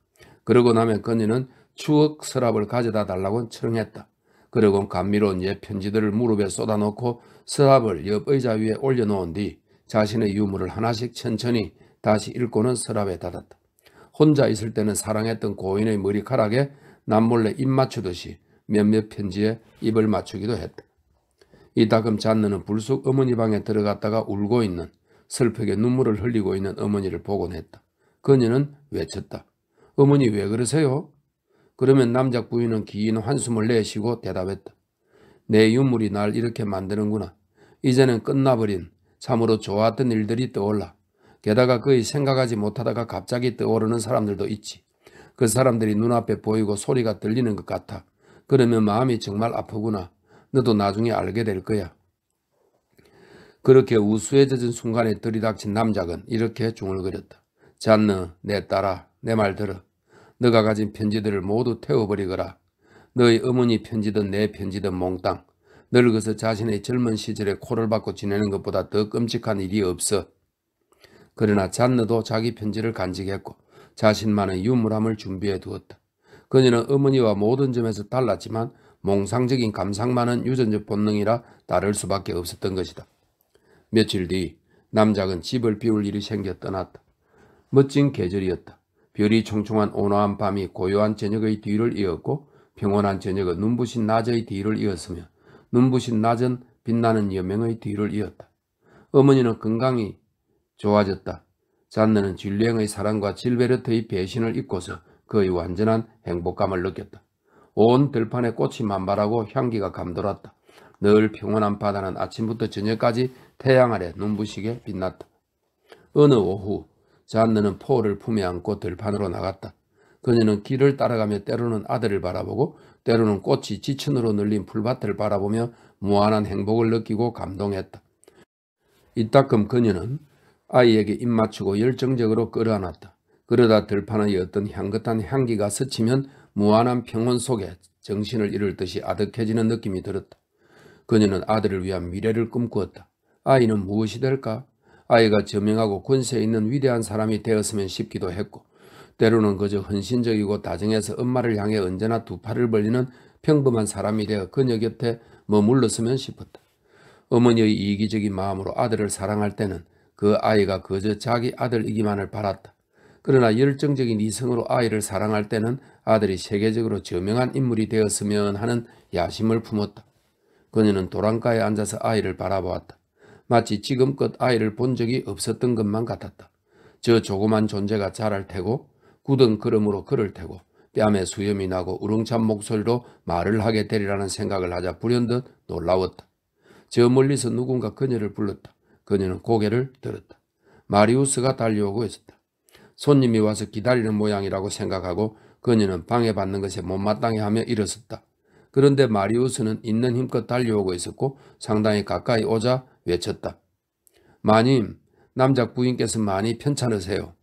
그러고 나면 그녀는 추억 서랍을 가져다 달라고 청했다. 그러곤 감미로운 옛 편지들을 무릎에 쏟아놓고 서랍을 옆 의자 위에 올려놓은 뒤 자신의 유물을 하나씩 천천히 다시 읽고는 서랍에 닫았다. 혼자 있을 때는 사랑했던 고인의 머리카락에 남몰래 입 맞추듯이 몇몇 편지에 입을 맞추기도 했다. 이따금 잔느는 불쑥 어머니 방에 들어갔다가 울고 있는 슬프게 눈물을 흘리고 있는 어머니를 보곤 했다. 그녀는 외쳤다. 어머니 왜 그러세요? 그러면 남자 부인은 긴 한숨을 내쉬고 대답했다. 내 유물이 날 이렇게 만드는구나. 이제는 끝나버린 참으로 좋았던 일들이 떠올라. 게다가 거의 생각하지 못하다가 갑자기 떠오르는 사람들도 있지. 그 사람들이 눈앞에 보이고 소리가 들리는 것 같아. 그러면 마음이 정말 아프구나. 너도 나중에 알게 될 거야. 그렇게 우수해져진 순간에 들이닥친 남작은 이렇게 중얼거렸다. 잔느, 내 딸아, 내 말 들어. 너가 가진 편지들을 모두 태워버리거라. 너의 어머니 편지든 내 편지든 몽땅. 늙어서 자신의 젊은 시절에 코를 박고 지내는 것보다 더 끔찍한 일이 없어. 그러나 잔느도 자기 편지를 간직했고 자신만의 유물함을 준비해 두었다. 그녀는 어머니와 모든 점에서 달랐지만 몽상적인 감상만은 유전적 본능이라 따를 수밖에 없었던 것이다. 며칠 뒤 남작은 집을 비울 일이 생겨 떠났다. 멋진 계절이었다. 별이 총총한 온화한 밤이 고요한 저녁의 뒤를 이었고 평온한 저녁은 눈부신 낮의 뒤를 이었으며 눈부신 낮은 빛나는 여명의 뒤를 이었다. 어머니는 건강이 좋아졌다. 잔느는 진리행의 사랑과 질베르트의 배신을 입고서 그의 완전한 행복감을 느꼈다. 온 들판에 꽃이 만발하고 향기가 감돌았다. 늘 평온한 바다는 아침부터 저녁까지 태양 아래 눈부시게 빛났다. 어느 오후 잔느는 포를 품에 안고 들판으로 나갔다. 그녀는 길을 따라가며 때로는 아들을 바라보고 때로는 꽃이 지천으로 늘린 풀밭을 바라보며 무한한 행복을 느끼고 감동했다. 이따금 그녀는 아이에게 입맞추고 열정적으로 끌어안았다. 그러다 들판의 어떤 향긋한 향기가 스치면 무한한 평온 속에 정신을 잃을 듯이 아득해지는 느낌이 들었다. 그녀는 아들을 위한 미래를 꿈꾸었다. 아이는 무엇이 될까? 아이가 저명하고 권세 있는 위대한 사람이 되었으면 싶기도 했고 때로는 그저 헌신적이고 다정해서 엄마를 향해 언제나 두 팔을 벌리는 평범한 사람이 되어 그녀 곁에 머물렀으면 싶었다. 어머니의 이기적인 마음으로 아들을 사랑할 때는 그 아이가 그저 자기 아들이기만을 바랐다. 그러나 열정적인 이성으로 아이를 사랑할 때는 아들이 세계적으로 저명한 인물이 되었으면 하는 야심을 품었다. 그녀는 도랑가에 앉아서 아이를 바라보았다. 마치 지금껏 아이를 본 적이 없었던 것만 같았다. 저 조그만 존재가 자랄 테고 굳은 걸음으로 걸을 테고 뺨에 수염이 나고 우렁찬 목소리로 말을 하게 되리라는 생각을 하자 불현듯 놀라웠다. 저 멀리서 누군가 그녀를 불렀다. 그녀는 고개를 들었다. 마리우스가 달려오고 있었다. 손님이 와서 기다리는 모양이라고 생각하고 그녀는 방해받는 것에 못마땅해하며 일어섰다. 그런데 마리우스는 있는 힘껏 달려오고 있었고 상당히 가까이 오자 외쳤다. 마님, 남작 부인께서 많이 편찮으세요.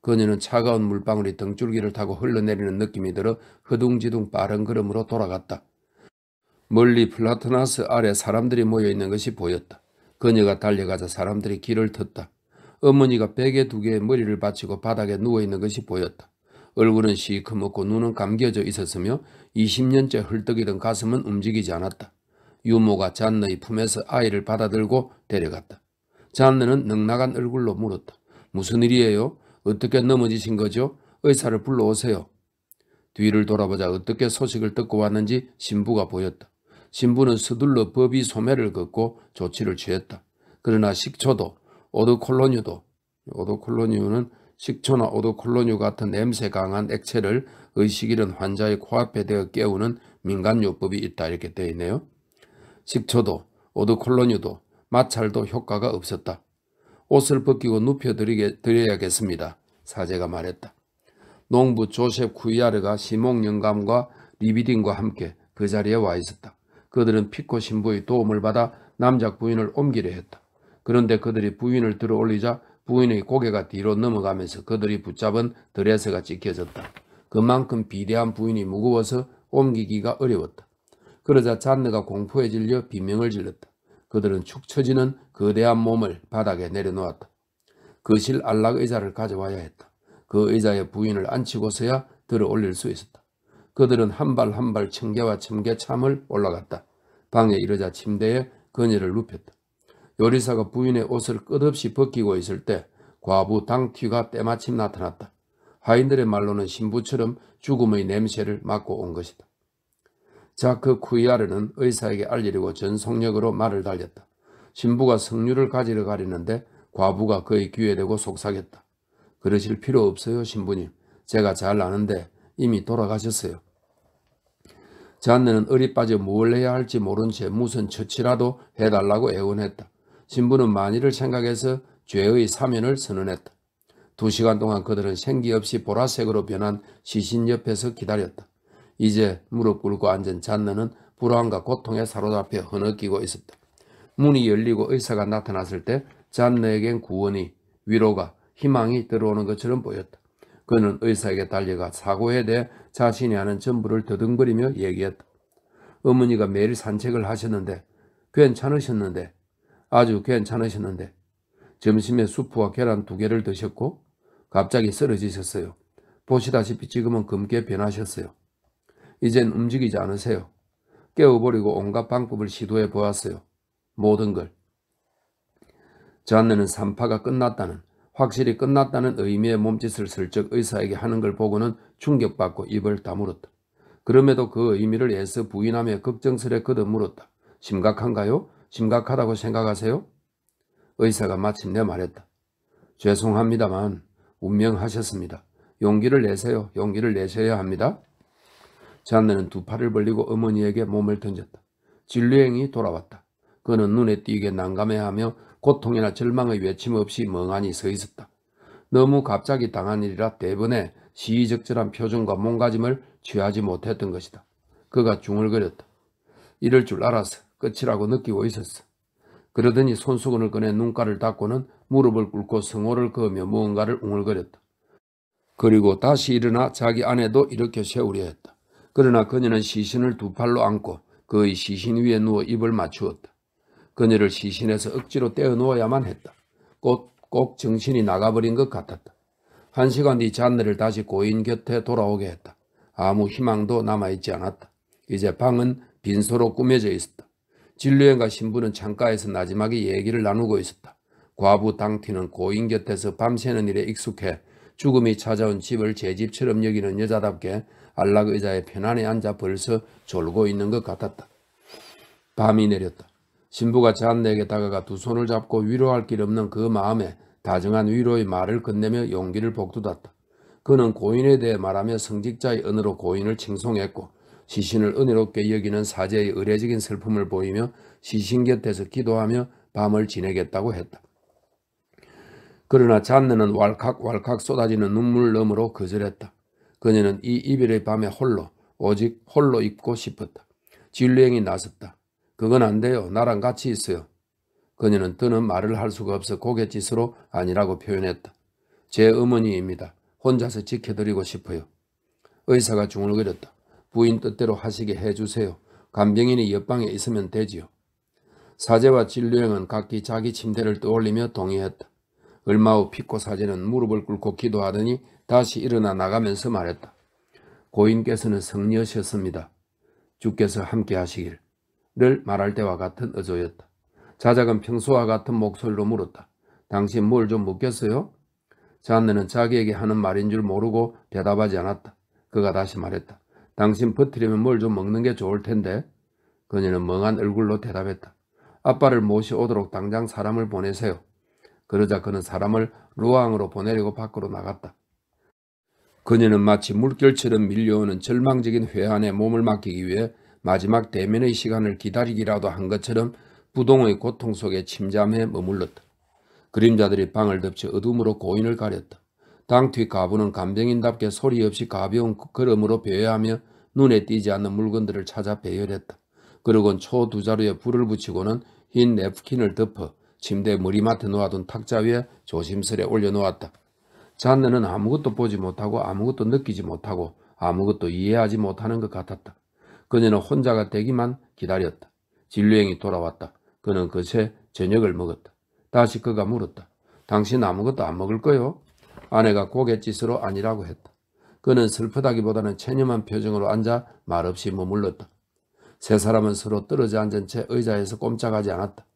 그녀는 차가운 물방울이 등줄기를 타고 흘러내리는 느낌이 들어 허둥지둥 빠른 걸음으로 돌아갔다. 멀리 플라토나스 아래 사람들이 모여있는 것이 보였다. 그녀가 달려가자 사람들이 길을 텄다. 어머니가 베개 두 개의 머리를 받치고 바닥에 누워있는 것이 보였다. 얼굴은 시커멓고 눈은 감겨져 있었으며 20년째 헐떡이던 가슴은 움직이지 않았다. 유모가 잔느의 품에서 아이를 받아들고 데려갔다. 잔느는 능나간 얼굴로 물었다. 무슨 일이에요? 어떻게 넘어지신 거죠? 의사를 불러오세요. 뒤를 돌아보자 어떻게 소식을 듣고 왔는지 신부가 보였다. 신부는 서둘러 법이 소매를 걷고 조치를 취했다. 그러나 식초도 오드콜로뉴도 오드콜로뉴는 식초나 오드콜로뉴 같은 냄새 강한 액체를 의식이은 환자의 코앞에 대어 깨우는 민간요법이 있다 이렇게 되어 있네요. 식초도 오드콜로뉴도 마찰도 효과가 없었다. 옷을 벗기고 눕혀드려야겠습니다. 사제가 말했다. 농부 조셉 쿠이아르가 시몽 영감과 리비딘과 함께 그 자리에 와 있었다. 그들은 피코 신부의 도움을 받아 남자 부인을 옮기려 했다. 그런데 그들이 부인을 들어 올리자 부인의 고개가 뒤로 넘어가면서 그들이 붙잡은 드레스가 찢겨졌다. 그만큼 비대한 부인이 무거워서 옮기기가 어려웠다. 그러자 잔느가 공포에 질려 비명을 질렀다. 그들은 축 처지는 거대한 몸을 바닥에 내려놓았다. 그 실 안락 의자를 가져와야 했다. 그 의자에 부인을 앉히고서야 들어 올릴 수 있었다. 그들은 한 발 한발층개와층개 참을 올라갔다. 방에 이르자 침대에 그녀를 눕혔다. 요리사가 부인의 옷을 끝없이 벗기고 있을 때 과부 당튀가 때마침 나타났다. 하인들의 말로는 신부처럼 죽음의 냄새를 맡고 온 것이다. 자크 쿠이아르는 그 의사에게 알리려고 전속력으로 말을 달렸다. 신부가 성류를 가지러 가리는데 과부가 그의 귀에 대고 속삭였다. 그러실 필요 없어요 신부님. 제가 잘 아는데 이미 돌아가셨어요. 잔느는 어리 빠져 뭘 해야 할지 모른 채 무슨 처치라도 해달라고 애원했다. 신부는 만일을 생각해서 죄의 사면을 선언했다. 두 시간 동안 그들은 생기 없이 보라색으로 변한 시신 옆에서 기다렸다. 이제 무릎 꿇고 앉은 잔느는 불안과 고통에 사로잡혀 흐느끼고 있었다. 문이 열리고 의사가 나타났을 때 잔느에겐 구원이, 위로가, 희망이 들어오는 것처럼 보였다. 그는 의사에게 달려가 사고에 대해 자신이 아는 전부를 더듬거리며 얘기했다. 어머니가 매일 산책을 하셨는데 괜찮으셨는데 아주 괜찮으셨는데 점심에 수프와 계란 두 개를 드셨고 갑자기 쓰러지셨어요. 보시다시피 지금은 금게 변하셨어요. 이젠 움직이지 않으세요. 깨워버리고 온갖 방법을 시도해 보았어요. 모든 걸. 잔느는 산파가 끝났다는 확실히 끝났다는 의미의 몸짓을 슬쩍 의사에게 하는 걸 보고는 충격받고 입을 다물었다. 그럼에도 그 의미를 애써 부인하며 걱정스레 그득 물었다. 심각한가요? 심각하다고 생각하세요? 의사가 마침내 말했다. 죄송합니다만 운명하셨습니다. 용기를 내세요. 용기를 내셔야 합니다. 잔느는 두 팔을 벌리고 어머니에게 몸을 던졌다. 진리행이 돌아왔다. 그는 눈에 띄게 난감해하며 고통이나 절망의 외침 없이 멍하니 서 있었다. 너무 갑자기 당한 일이라 대번에 시의적절한 표정과 몸가짐을 취하지 못했던 것이다. 그가 중얼거렸다. 이럴 줄 알았어. 끝이라고 느끼고 있었어. 그러더니 손수건을 꺼내 눈가를 닦고는 무릎을 꿇고 성호를 그으며 무언가를 웅얼거렸다. 그리고 다시 일어나 자기 아내도 이렇게 세우려 했다. 그러나 그녀는 시신을 두 팔로 안고 그의 시신 위에 누워 입을 맞추었다. 그녀를 시신에서 억지로 떼어 놓아야만 했다. 꼭, 꼭 정신이 나가버린 것 같았다. 한 시간 뒤잔내를 다시 고인 곁에 돌아오게 했다. 아무 희망도 남아있지 않았다. 이제 방은 빈소로 꾸며져 있었다. 진료인과 신부는 창가에서 마지막에 얘기를 나누고 있었다. 과부 당티는 고인 곁에서 밤새는 일에 익숙해 죽음이 찾아온 집을 제 집처럼 여기는 여자답게 안락 의자에 편안히 앉아 벌써 졸고 있는 것 같았다. 밤이 내렸다. 신부가 잔내에게 다가가 두 손을 잡고 위로할 길 없는 그 마음에 다정한 위로의 말을 건네며 용기를 복돋았다. 그는 고인에 대해 말하며 성직자의 은으로 고인을 칭송했고 시신을 은혜롭게 여기는 사제의 의례적인 슬픔을 보이며 시신 곁에서 기도하며 밤을 지내겠다고 했다. 그러나 잔느는 왈칵왈칵 쏟아지는 눈물 너머로 거절했다. 그녀는 이 이별의 밤에 홀로 오직 홀로 입고 싶었다. 진루행이 나섰다. 그건 안 돼요. 나랑 같이 있어요. 그녀는 더는 말을 할 수가 없어 고갯짓으로 아니라고 표현했다. 제 어머니입니다. 혼자서 지켜드리고 싶어요. 의사가 중얼거렸다. 부인 뜻대로 하시게 해주세요. 간병인이 옆방에 있으면 되지요. 사제와 진료행은 각기 자기 침대를 떠올리며 동의했다. 얼마 후 피코 사제는 무릎을 꿇고 기도하더니 다시 일어나 나가면서 말했다. 고인께서는 성녀셨습니다. 주께서 함께 하시길. 를 말할 때와 같은 어조였다. 자작은 평소와 같은 목소리로 물었다. 당신 뭘좀 묻겠어요? 잔느는 자기에게 하는 말인 줄 모르고 대답하지 않았다. 그가 다시 말했다. 당신 버티려면 뭘 좀 먹는 게 좋을 텐데. 그녀는 멍한 얼굴로 대답했다. 아빠를 모시오도록 당장 사람을 보내세요. 그러자 그는 사람을 루앙으로 보내려고 밖으로 나갔다. 그녀는 마치 물결처럼 밀려오는 절망적인 회한에 몸을 맡기기 위해 마지막 대면의 시간을 기다리기라도 한 것처럼 부동의 고통 속에 침잠해 머물렀다. 그림자들이 방을 덮쳐 어둠으로 고인을 가렸다. 당뒤 가부는 간병인답게 소리 없이 가벼운 걸음으로 배회하며 눈에 띄지 않는 물건들을 찾아 배열했다. 그러곤 초 두 자루에 불을 붙이고는 흰 냅킨을 덮어 침대 머리맡에 놓아둔 탁자 위에 조심스레 올려놓았다. 잔느는 아무것도 보지 못하고 아무것도 느끼지 못하고 아무것도 이해하지 못하는 것 같았다. 그녀는 혼자가 되기만 기다렸다. 진루행이 돌아왔다. 그는 그새 저녁을 먹었다. 다시 그가 물었다. 당신 아무것도 안 먹을 거요? 아내가 고갯짓으로 아니라고 했다. 그는 슬프다기보다는 체념한 표정으로 앉아 말없이 머물렀다. 세 사람은 서로 떨어져 앉은 채 의자에서 꼼짝하지 않았다.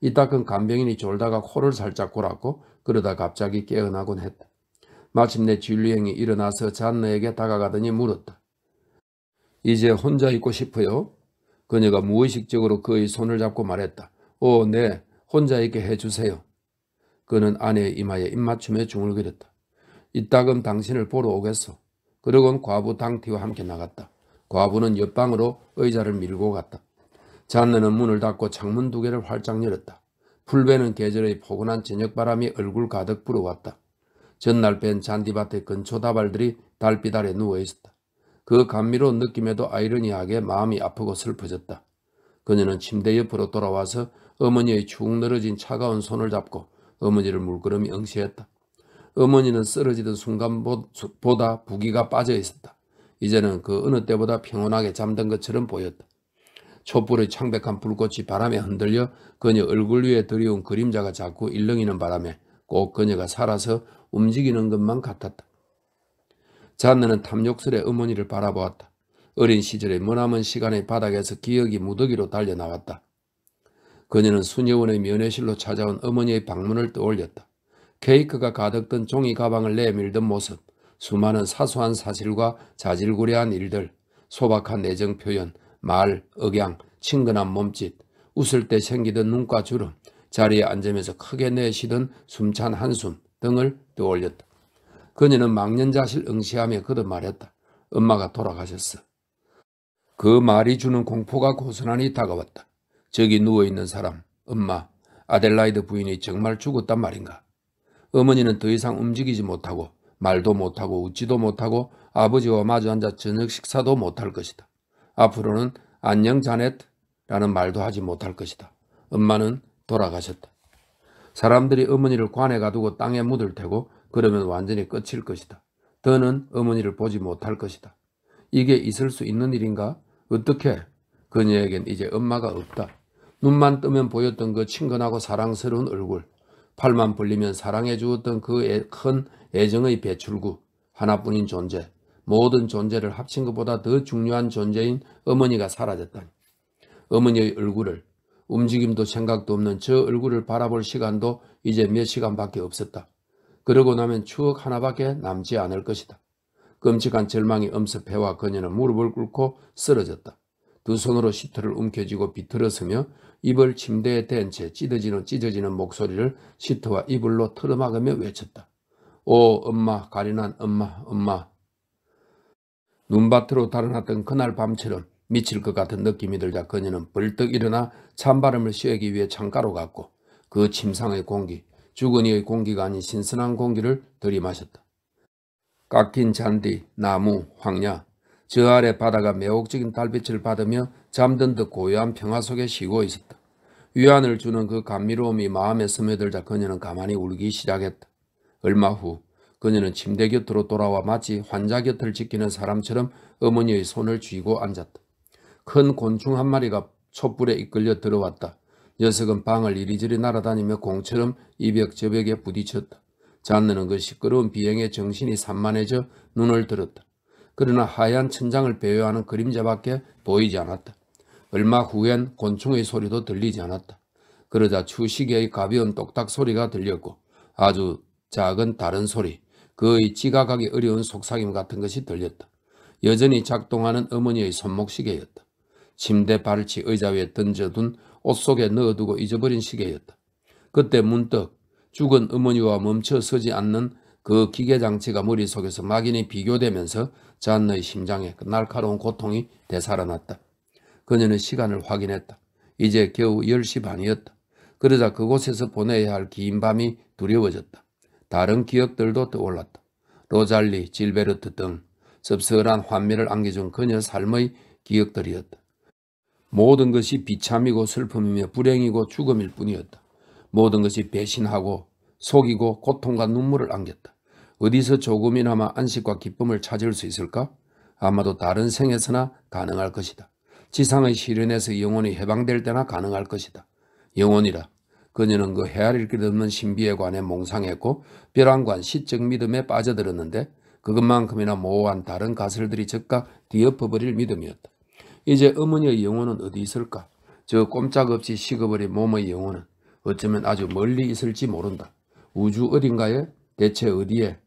이따금 간병인이 졸다가 코를 살짝 골았고 그러다 갑자기 깨어나곤 했다. 마침내 진리행이 일어나서 잔느에게 다가가더니 물었다. 이제 혼자 있고 싶어요? 그녀가 무의식적으로 그의 손을 잡고 말했다. 오, 네, 혼자 있게 해주세요. 그는 아내의 이마에 입맞춤에 중얼거렸다. 이따금 당신을 보러 오겠소. 그러곤 과부 당티와 함께 나갔다. 과부는 옆방으로 의자를 밀고 갔다. 잔느는 문을 닫고 창문 두 개를 활짝 열었다. 풀배는 계절의 포근한 저녁바람이 얼굴 가득 불어왔다. 전날 뺀 잔디밭의 근초 다발들이 달빛 아래 누워 있었다. 그 감미로운 느낌에도 아이러니하게 마음이 아프고 슬퍼졌다. 그녀는 침대 옆으로 돌아와서 어머니의 축 늘어진 차가운 손을 잡고 어머니를 물끄러미 응시했다. 어머니는 쓰러지던 순간보다 부기가 빠져 있었다. 이제는 그 어느 때보다 평온하게 잠든 것처럼 보였다. 촛불의 창백한 불꽃이 바람에 흔들려 그녀 얼굴 위에 드리운 그림자가 자꾸 일렁이는 바람에 꼭 그녀가 살아서 움직이는 것만 같았다. 잔느는 탐욕스레 어머니를 바라보았다. 어린 시절의 머나먼 시간의 바닥에서 기억이 무더기로 달려나왔다. 그녀는 수녀원의 면회실로 찾아온 어머니의 방문을 떠올렸다. 케이크가 가득 든 종이 가방을 내밀던 모습, 수많은 사소한 사실과 자질구레한 일들, 소박한 애정 표현, 말, 억양, 친근한 몸짓, 웃을 때 생기던 눈과 주름, 자리에 앉으면서 크게 내쉬던 숨찬 한숨, 등을 떠올렸다. 그녀는 망년자실 응시하며 거듭말했다. 엄마가 돌아가셨어. 그 말이 주는 공포가 고스란히 다가왔다. 저기 누워있는 사람, 엄마, 아델라이드 부인이 정말 죽었단 말인가. 어머니는 더 이상 움직이지 못하고 말도 못하고 웃지도 못하고 아버지와 마주 앉아 저녁 식사도 못할 것이다. 앞으로는 안녕 자넷라는 말도 하지 못할 것이다. 엄마는 돌아가셨다. 사람들이 어머니를 관에 가두고 땅에 묻을 테고 그러면 완전히 끝일 것이다. 더는 어머니를 보지 못할 것이다. 이게 있을 수 있는 일인가? 어떻게? 그녀에겐 이제 엄마가 없다. 눈만 뜨면 보였던 그 친근하고 사랑스러운 얼굴, 팔만 벌리면 사랑해 주었던 그 큰 애정의 배출구, 하나뿐인 존재, 모든 존재를 합친 것보다 더 중요한 존재인 어머니가 사라졌다니. 어머니의 얼굴을 움직임도 생각도 없는 저 얼굴을 바라볼 시간도 이제 몇 시간밖에 없었다. 그러고 나면 추억 하나밖에 남지 않을 것이다. 끔찍한 절망이 엄습해와 그녀는 무릎을 꿇고 쓰러졌다. 두 손으로 시트를 움켜쥐고 비틀었으며 입을 침대에 댄 채 찢어지는 찢어지는 목소리를 시트와 이불로 틀어막으며 외쳤다. 오 엄마 가련한 엄마 엄마 눈밭으로 달아났던 그날 밤처럼 미칠 것 같은 느낌이 들자 그녀는 벌떡 일어나 찬바람을 쐬기 위해 창가로 갔고 그 침상의 공기, 주거니의 공기가 아닌 신선한 공기를 들이마셨다. 깎인 잔디, 나무, 황야, 저 아래 바다가 매혹적인 달빛을 받으며 잠든 듯 고요한 평화 속에 쉬고 있었다. 위안을 주는 그 감미로움이 마음에 스며들자 그녀는 가만히 울기 시작했다. 얼마 후 그녀는 침대 곁으로 돌아와 마치 환자 곁을 지키는 사람처럼 어머니의 손을 쥐고 앉았다. 큰 곤충 한 마리가 촛불에 이끌려 들어왔다. 녀석은 방을 이리저리 날아다니며 공처럼 이벽저벽에 부딪혔다. 잔느는 그 시끄러운 비행에 정신이 산만해져 눈을 들었다. 그러나 하얀 천장을 배회하는 그림자밖에 보이지 않았다. 얼마 후엔 곤충의 소리도 들리지 않았다. 그러자 추시계의 가벼운 똑딱 소리가 들렸고 아주 작은 다른 소리, 그의 지각하기 어려운 속삭임 같은 것이 들렸다. 여전히 작동하는 어머니의 손목시계였다. 침대 발치 의자 위에 던져둔 옷 속에 넣어두고 잊어버린 시계였다. 그때 문득 죽은 어머니와 멈춰 서지 않는 그 기계장치가 머릿속에서 막연히 비교되면서 잔의 심장에 그 날카로운 고통이 되살아났다. 그녀는 시간을 확인했다. 이제 겨우 10시 반이었다. 그러자 그곳에서 보내야 할 긴 밤이 두려워졌다. 다른 기억들도 떠올랐다. 로잘리, 질베르트 등 씁쓸한 환미를 안겨준 그녀 삶의 기억들이었다. 모든 것이 비참이고 슬픔이며 불행이고 죽음일 뿐이었다. 모든 것이 배신하고 속이고 고통과 눈물을 안겼다. 어디서 조금이나마 안식과 기쁨을 찾을 수 있을까? 아마도 다른 생에서나 가능할 것이다. 지상의 시련에서 영혼이 해방될 때나 가능할 것이다. 영혼이라. 그녀는 그 헤아릴 길 없는 신비에 관해 몽상했고 벼랑관 시적 믿음에 빠져들었는데 그것만큼이나 모호한 다른 가설들이 즉각 뒤엎어버릴 믿음이었다. 이제 어머니의 영혼은 어디 있을까? 저 꼼짝없이 식어버린 몸의 영혼은 어쩌면 아주 멀리 있을지 모른다. 우주 어딘가에 대체 어디에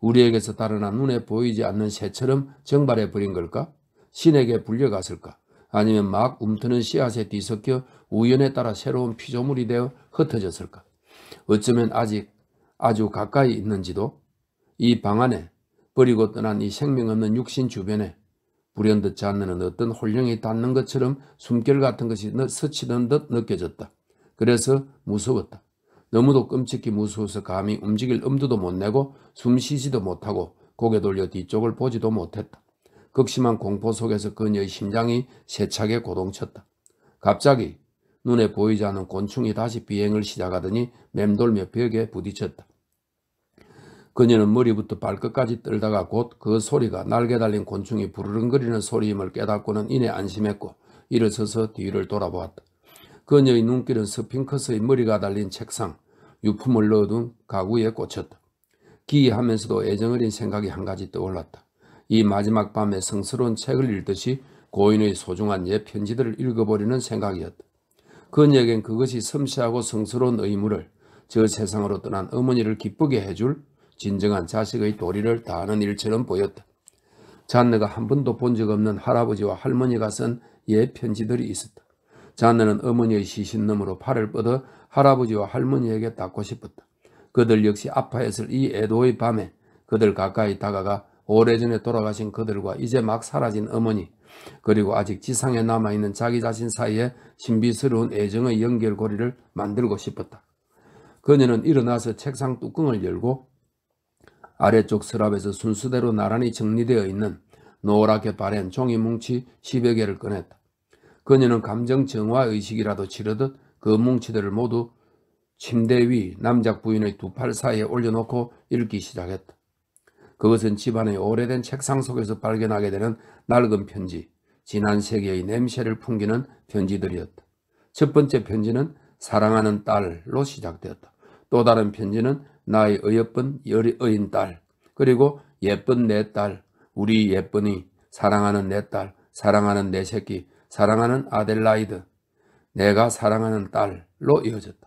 우리에게서 달아나 눈에 보이지 않는 새처럼 정발해 버린 걸까? 신에게 불려갔을까? 아니면 막 움트는 씨앗에 뒤섞여 우연에 따라 새로운 피조물이 되어 흩어졌을까? 어쩌면 아직 아주 가까이 있는지도 이 방 안에 버리고 떠난 이 생명 없는 육신 주변에 불현 듯지 않는 어떤 홀령이 닿는 것처럼 숨결 같은 것이 스치는 듯 느껴졌다. 그래서 무서웠다. 너무도 끔찍히 무서워서 감히 움직일 엄두도 못 내고 숨 쉬지도 못하고 고개 돌려 뒤쪽을 보지도 못했다. 극심한 공포 속에서 그녀의 심장이 세차게 고동쳤다. 갑자기 눈에 보이지 않은 곤충이 다시 비행을 시작하더니 맴돌며 벽에 부딪혔다. 그녀는 머리부터 발끝까지 떨다가 곧 그 소리가 날개 달린 곤충이 부르릉거리는 소리임을 깨닫고는 이내 안심했고 일어서서 뒤를 돌아보았다. 그녀의 눈길은 스핑크스의 머리가 달린 책상, 유품을 넣어둔 가구에 꽂혔다. 기이하면서도 애정어린 생각이 한 가지 떠올랐다. 이 마지막 밤에 성스러운 책을 읽듯이 고인의 소중한 옛 편지들을 읽어버리는 생각이었다. 그녀에겐 그것이 섬세하고 성스러운 의무를 저 세상으로 떠난 어머니를 기쁘게 해줄 진정한 자식의 도리를 다하는 일처럼 보였다. 잔느가 한 번도 본 적 없는 할아버지와 할머니가 쓴예 편지들이 있었다. 잔느는 어머니의 시신너머로 팔을 뻗어 할아버지와 할머니에게 닿고 싶었다. 그들 역시 아파했을 이 애도의 밤에 그들 가까이 다가가 오래전에 돌아가신 그들과 이제 막 사라진 어머니 그리고 아직 지상에 남아있는 자기 자신 사이에 신비스러운 애정의 연결고리를 만들고 싶었다. 그녀는 일어나서 책상 뚜껑을 열고 아래쪽 서랍에서 순서대로 나란히 정리되어 있는 노랗게 바랜 종이 뭉치 10여 개를 꺼냈다. 그녀는 감정 정화 의식이라도 치르듯 그 뭉치들을 모두 침대 위 남작 부인의 두 팔 사이에 올려놓고 읽기 시작했다. 그것은 집안의 오래된 책상 속에서 발견하게 되는 낡은 편지, 지난 세계의 냄새를 풍기는 편지들이었다. 첫 번째 편지는 사랑하는 딸로 시작되었다. 또 다른 편지는 나의 어여쁜 어린 딸, 그리고 예쁜 내 딸, 우리 예쁜이, 사랑하는 내 딸, 사랑하는 내 새끼, 사랑하는 아델라이드, 내가 사랑하는 딸로 이어졌다.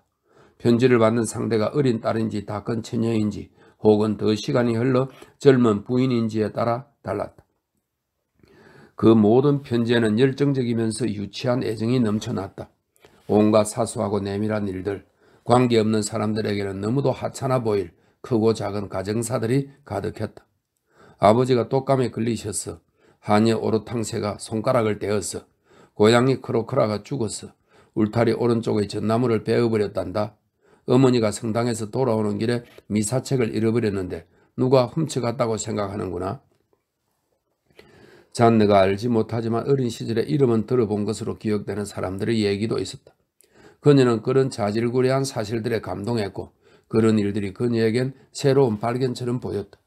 편지를 받는 상대가 어린 딸인지 다 큰 처녀인지 혹은 더 시간이 흘러 젊은 부인인지에 따라 달랐다. 그 모든 편지에는 열정적이면서 유치한 애정이 넘쳐났다. 온갖 사소하고 내밀한 일들, 관계없는 사람들에게는 너무도 하찮아 보일 크고 작은 가정사들이 가득했다. 아버지가 독감에 걸리셔서 한여 오르탕새가 손가락을 떼어서 고양이 크로크라가 죽었어. 울타리 오른쪽의 전나무를 베어버렸단다. 어머니가 성당에서 돌아오는 길에 미사책을 잃어버렸는데 누가 훔쳐갔다고 생각하는구나. 잔느가 알지 못하지만 어린 시절에 이름은 들어본 것으로 기억되는 사람들의 얘기도 있었다. 그녀는 그런 자질구레한 사실들에 감동했고 그런 일들이 그녀에겐 새로운 발견처럼 보였다.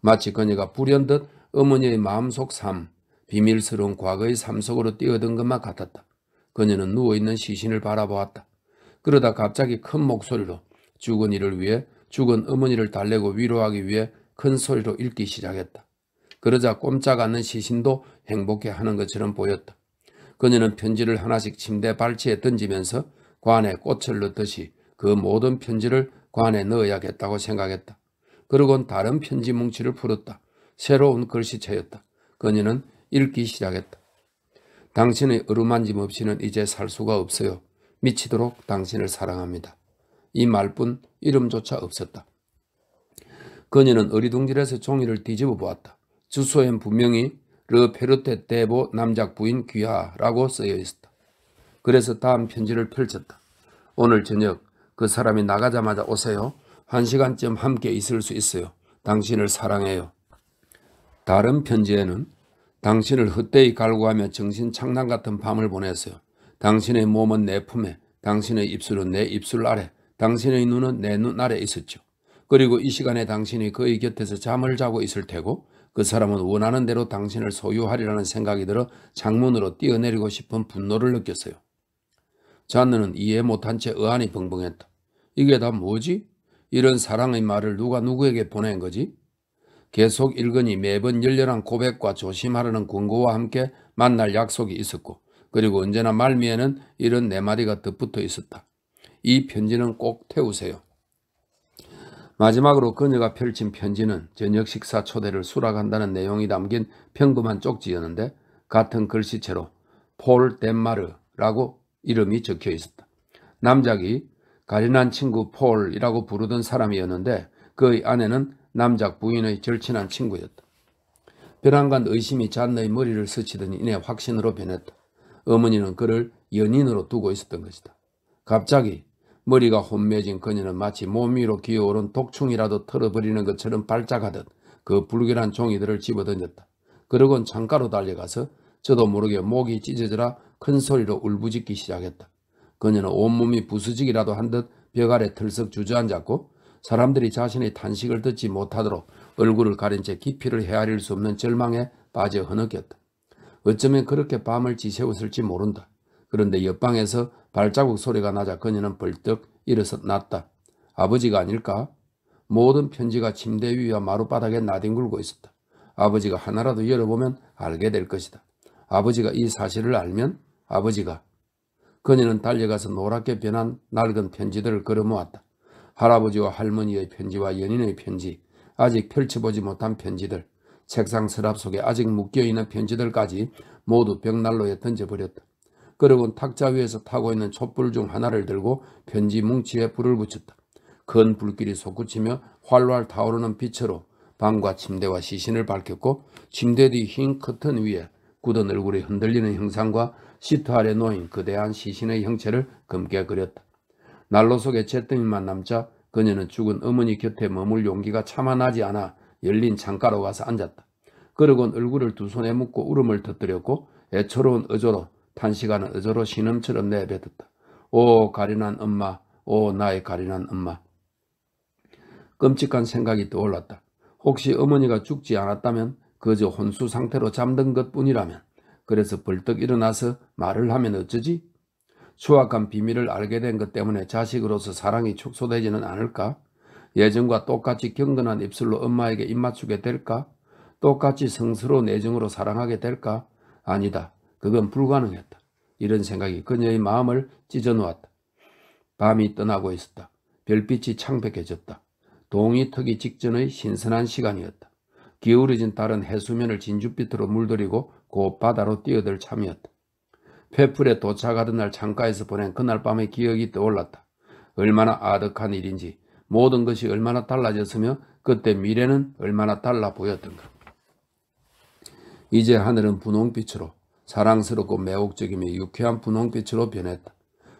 마치 그녀가 불현듯 어머니의 마음속 삶, 비밀스러운 과거의 삶 속으로 뛰어든 것만 같았다. 그녀는 누워있는 시신을 바라보았다. 그러다 갑자기 큰 목소리로 죽은 이를 위해 죽은 어머니를 달래고 위로하기 위해 큰 소리로 읽기 시작했다. 그러자 꼼짝 않는 시신도 행복해하는 것처럼 보였다. 그녀는 편지를 하나씩 침대 발치에 던지면서 관에 꽃을 넣듯이 그 모든 편지를 관에 넣어야겠다고 생각했다. 그러곤 다른 편지 뭉치를 풀었다. 새로운 글씨체였다. 그녀는 읽기 시작했다. 당신의 어루만짐 없이는 이제 살 수가 없어요. 미치도록 당신을 사랑합니다. 이 말뿐 이름조차 없었다. 그녀는 어리둥절해서 종이를 뒤집어 보았다. 주소엔 분명히 르페르테 데보 남작 부인 귀하라고 쓰여 있었다. 그래서 다음 편지를 펼쳤다. 오늘 저녁 그 사람이 나가자마자 오세요. 한 시간쯤 함께 있을 수 있어요. 당신을 사랑해요. 다른 편지에는 당신을 헛되이 갈구하며 정신 창란 같은 밤을 보냈어요. 당신의 몸은 내 품에, 당신의 입술은 내 입술 아래, 당신의 눈은 내 눈 아래 있었죠. 그리고 이 시간에 당신이 그의 곁에서 잠을 자고 있을 테고 그 사람은 원하는 대로 당신을 소유하리라는 생각이 들어 창문으로 뛰어내리고 싶은 분노를 느꼈어요. 잔느는 이해 못한 채 의안이 벙벙했다. 이게 다 뭐지? 이런 사랑의 말을 누가 누구에게 보낸 거지? 계속 읽으니 매번 열렬한 고백과 조심하라는 권고와 함께 만날 약속이 있었고 그리고 언제나 말미에는 이런 네 마디가 덧붙어 있었다. 이 편지는 꼭 태우세요. 마지막으로 그녀가 펼친 편지는 저녁 식사 초대를 수락한다는 내용이 담긴 평범한 쪽지였는데 같은 글씨체로 폴 덴마르라고 이름이 적혀 있었다. 남작이 가련한 친구 폴이라고 부르던 사람이었는데 그의 아내는 남작 부인의 절친한 친구였다. 변한간 의심이 잔의 머리를 스치더니 이내 확신으로 변했다. 어머니는 그를 연인으로 두고 있었던 것이다. 갑자기 머리가 혼매진 그녀는 마치 몸 위로 기어오른 독충이라도 털어버리는 것처럼 발작하듯 그 불길한 종이들을 집어던졌다. 그러곤 창가로 달려가서 저도 모르게 목이 찢어져라 큰 소리로 울부짖기 시작했다. 그녀는 온몸이 부스지기라도 한 듯 벽 아래 털썩 주저앉았고 사람들이 자신의 탄식을 듣지 못하도록 얼굴을 가린 채 깊이를 헤아릴 수 없는 절망에 빠져 흐느꼈다. 어쩌면 그렇게 밤을 지새웠을지 모른다. 그런데 옆방에서 발자국 소리가 나자 그녀는 벌떡 일어서 났다. 아버지가 아닐까? 모든 편지가 침대 위와 마룻바닥에 나뒹굴고 있었다. 아버지가 하나라도 열어보면 알게 될 것이다. 아버지가 이 사실을 알면 아버지가 그녀는 달려가서 노랗게 변한 낡은 편지들을 걸어모았다. 할아버지와 할머니의 편지와 연인의 편지, 아직 펼쳐보지 못한 편지들, 책상 서랍 속에 아직 묶여있는 편지들까지 모두 벽난로에 던져버렸다. 그러곤 탁자 위에서 타고 있는 촛불 중 하나를 들고 편지 뭉치에 불을 붙였다. 큰 불길이 솟구치며 활활 타오르는 빛으로 방과 침대와 시신을 밝혔고 침대 뒤 흰 커튼 위에 굳은 얼굴이 흔들리는 형상과 시트 아래 놓인 그대한 시신의 형체를 검게 그렸다. 난로 속에 채더미만 남자 그녀는 죽은 어머니 곁에 머물 용기가 참아나지 않아 열린 창가로 가서 앉았다. 그러곤 얼굴을 두 손에 묶고 울음을 터뜨렸고 애처로운 어조로 탄식하는 어조로 신음처럼 내뱉었다. 오 가련한 엄마 오 나의 가련한 엄마 끔찍한 생각이 떠올랐다. 혹시 어머니가 죽지 않았다면 그저 혼수 상태로 잠든 것뿐이라면 그래서 벌떡 일어나서 말을 하면 어쩌지? 수확한 비밀을 알게 된 것 때문에 자식으로서 사랑이 축소되지는 않을까? 예전과 똑같이 경건한 입술로 엄마에게 입맞추게 될까? 똑같이 성스러운 애정으로 사랑하게 될까? 아니다. 그건 불가능했다. 이런 생각이 그녀의 마음을 찢어놓았다. 밤이 떠나고 있었다. 별빛이 창백해졌다. 동이 터기 직전의 신선한 시간이었다. 기울어진 달은 해수면을 진주빛으로 물들이고 곧 바다로 뛰어들 참이었다. 페풀에 도착하던 날 창가에서 보낸 그날 밤의 기억이 떠올랐다. 얼마나 아득한 일인지 모든 것이 얼마나 달라졌으며 그때 미래는 얼마나 달라 보였던가. 이제 하늘은 분홍빛으로 사랑스럽고 매혹적이며 유쾌한 분홍빛으로 변했다.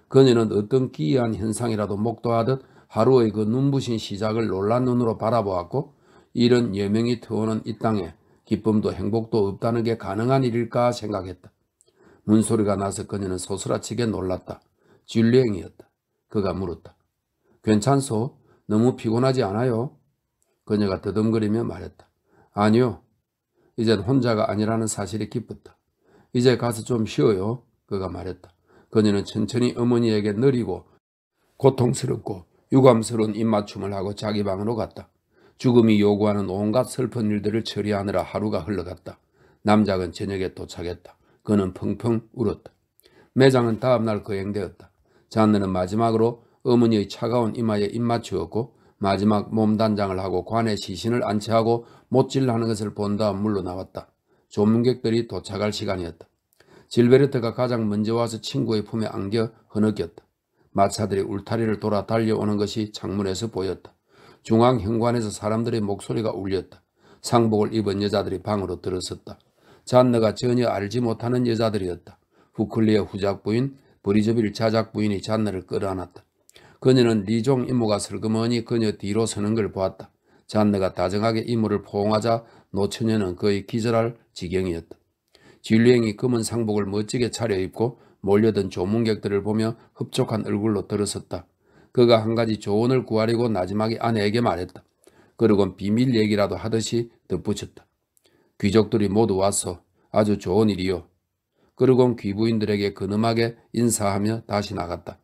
그녀는 어떤 기이한 현상이라도 목도하듯 하루의 그 눈부신 시작을 놀란 눈으로 바라보았고 이런 여명이 트오는 이 땅에 기쁨도 행복도 없다는 게 가능한 일일까 생각했다. 문소리가 나서 그녀는 소스라치게 놀랐다. 진리행이었다. 그가 물었다. 괜찮소? 너무 피곤하지 않아요? 그녀가 더듬거리며 말했다. 아니요. 이젠 혼자가 아니라는 사실이 기뻤다. 이제 가서 좀 쉬어요. 그가 말했다. 그녀는 천천히 어머니에게 느리고 고통스럽고 유감스러운 입맞춤을 하고 자기 방으로 갔다. 죽음이 요구하는 온갖 슬픈 일들을 처리하느라 하루가 흘러갔다. 남작은 저녁에 도착했다. 그는 펑펑 울었다. 매장은 다음날 거행되었다. 잔느는 마지막으로 어머니의 차가운 이마에 입맞추었고 마지막 몸단장을 하고 관에 시신을 안치하고 못질하는 것을 본 다음 물러나왔다. 조문객들이 도착할 시간이었다. 질베르트가 가장 먼저 와서 친구의 품에 안겨 흐느꼈다. 마차들이 울타리를 돌아 달려오는 것이 창문에서 보였다. 중앙 현관에서 사람들의 목소리가 울렸다. 상복을 입은 여자들이 방으로 들어섰다. 잔느가 전혀 알지 못하는 여자들이었다. 후클리의 후작부인 브리즈빌 자작부인이 잔느를 끌어안았다. 그녀는 리종 이모가 슬그머니 그녀 뒤로 서는 걸 보았다. 잔느가 다정하게 이모를 포옹하자 노처녀는 거의 기절할 지경이었다. 진리행이 검은 상복을 멋지게 차려입고 몰려든 조문객들을 보며 흡족한 얼굴로 들어섰다. 그가 한 가지 조언을 구하려고 마지막에 아내에게 말했다. 그러곤 비밀 얘기라도 하듯이 덧붙였다. 귀족들이 모두 와서 아주 좋은 일이요. 그러곤 귀부인들에게 근엄하게 인사하며 다시 나갔다.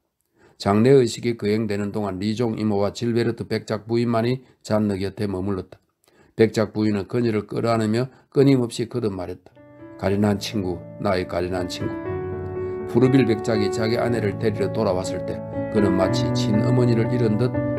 장례의식이 거행되는 동안 리종 이모와 질베르트 백작 부인만이 잔느 곁에 머물렀다. 백작 부인은 그녀를 끌어안으며 끊임없이 거듭말했다. 가련한 친구, 나의 가련한 친구. 푸르빌 백작이 자기 아내를 데리러 돌아왔을 때 그는 마치 친어머니를 잃은 듯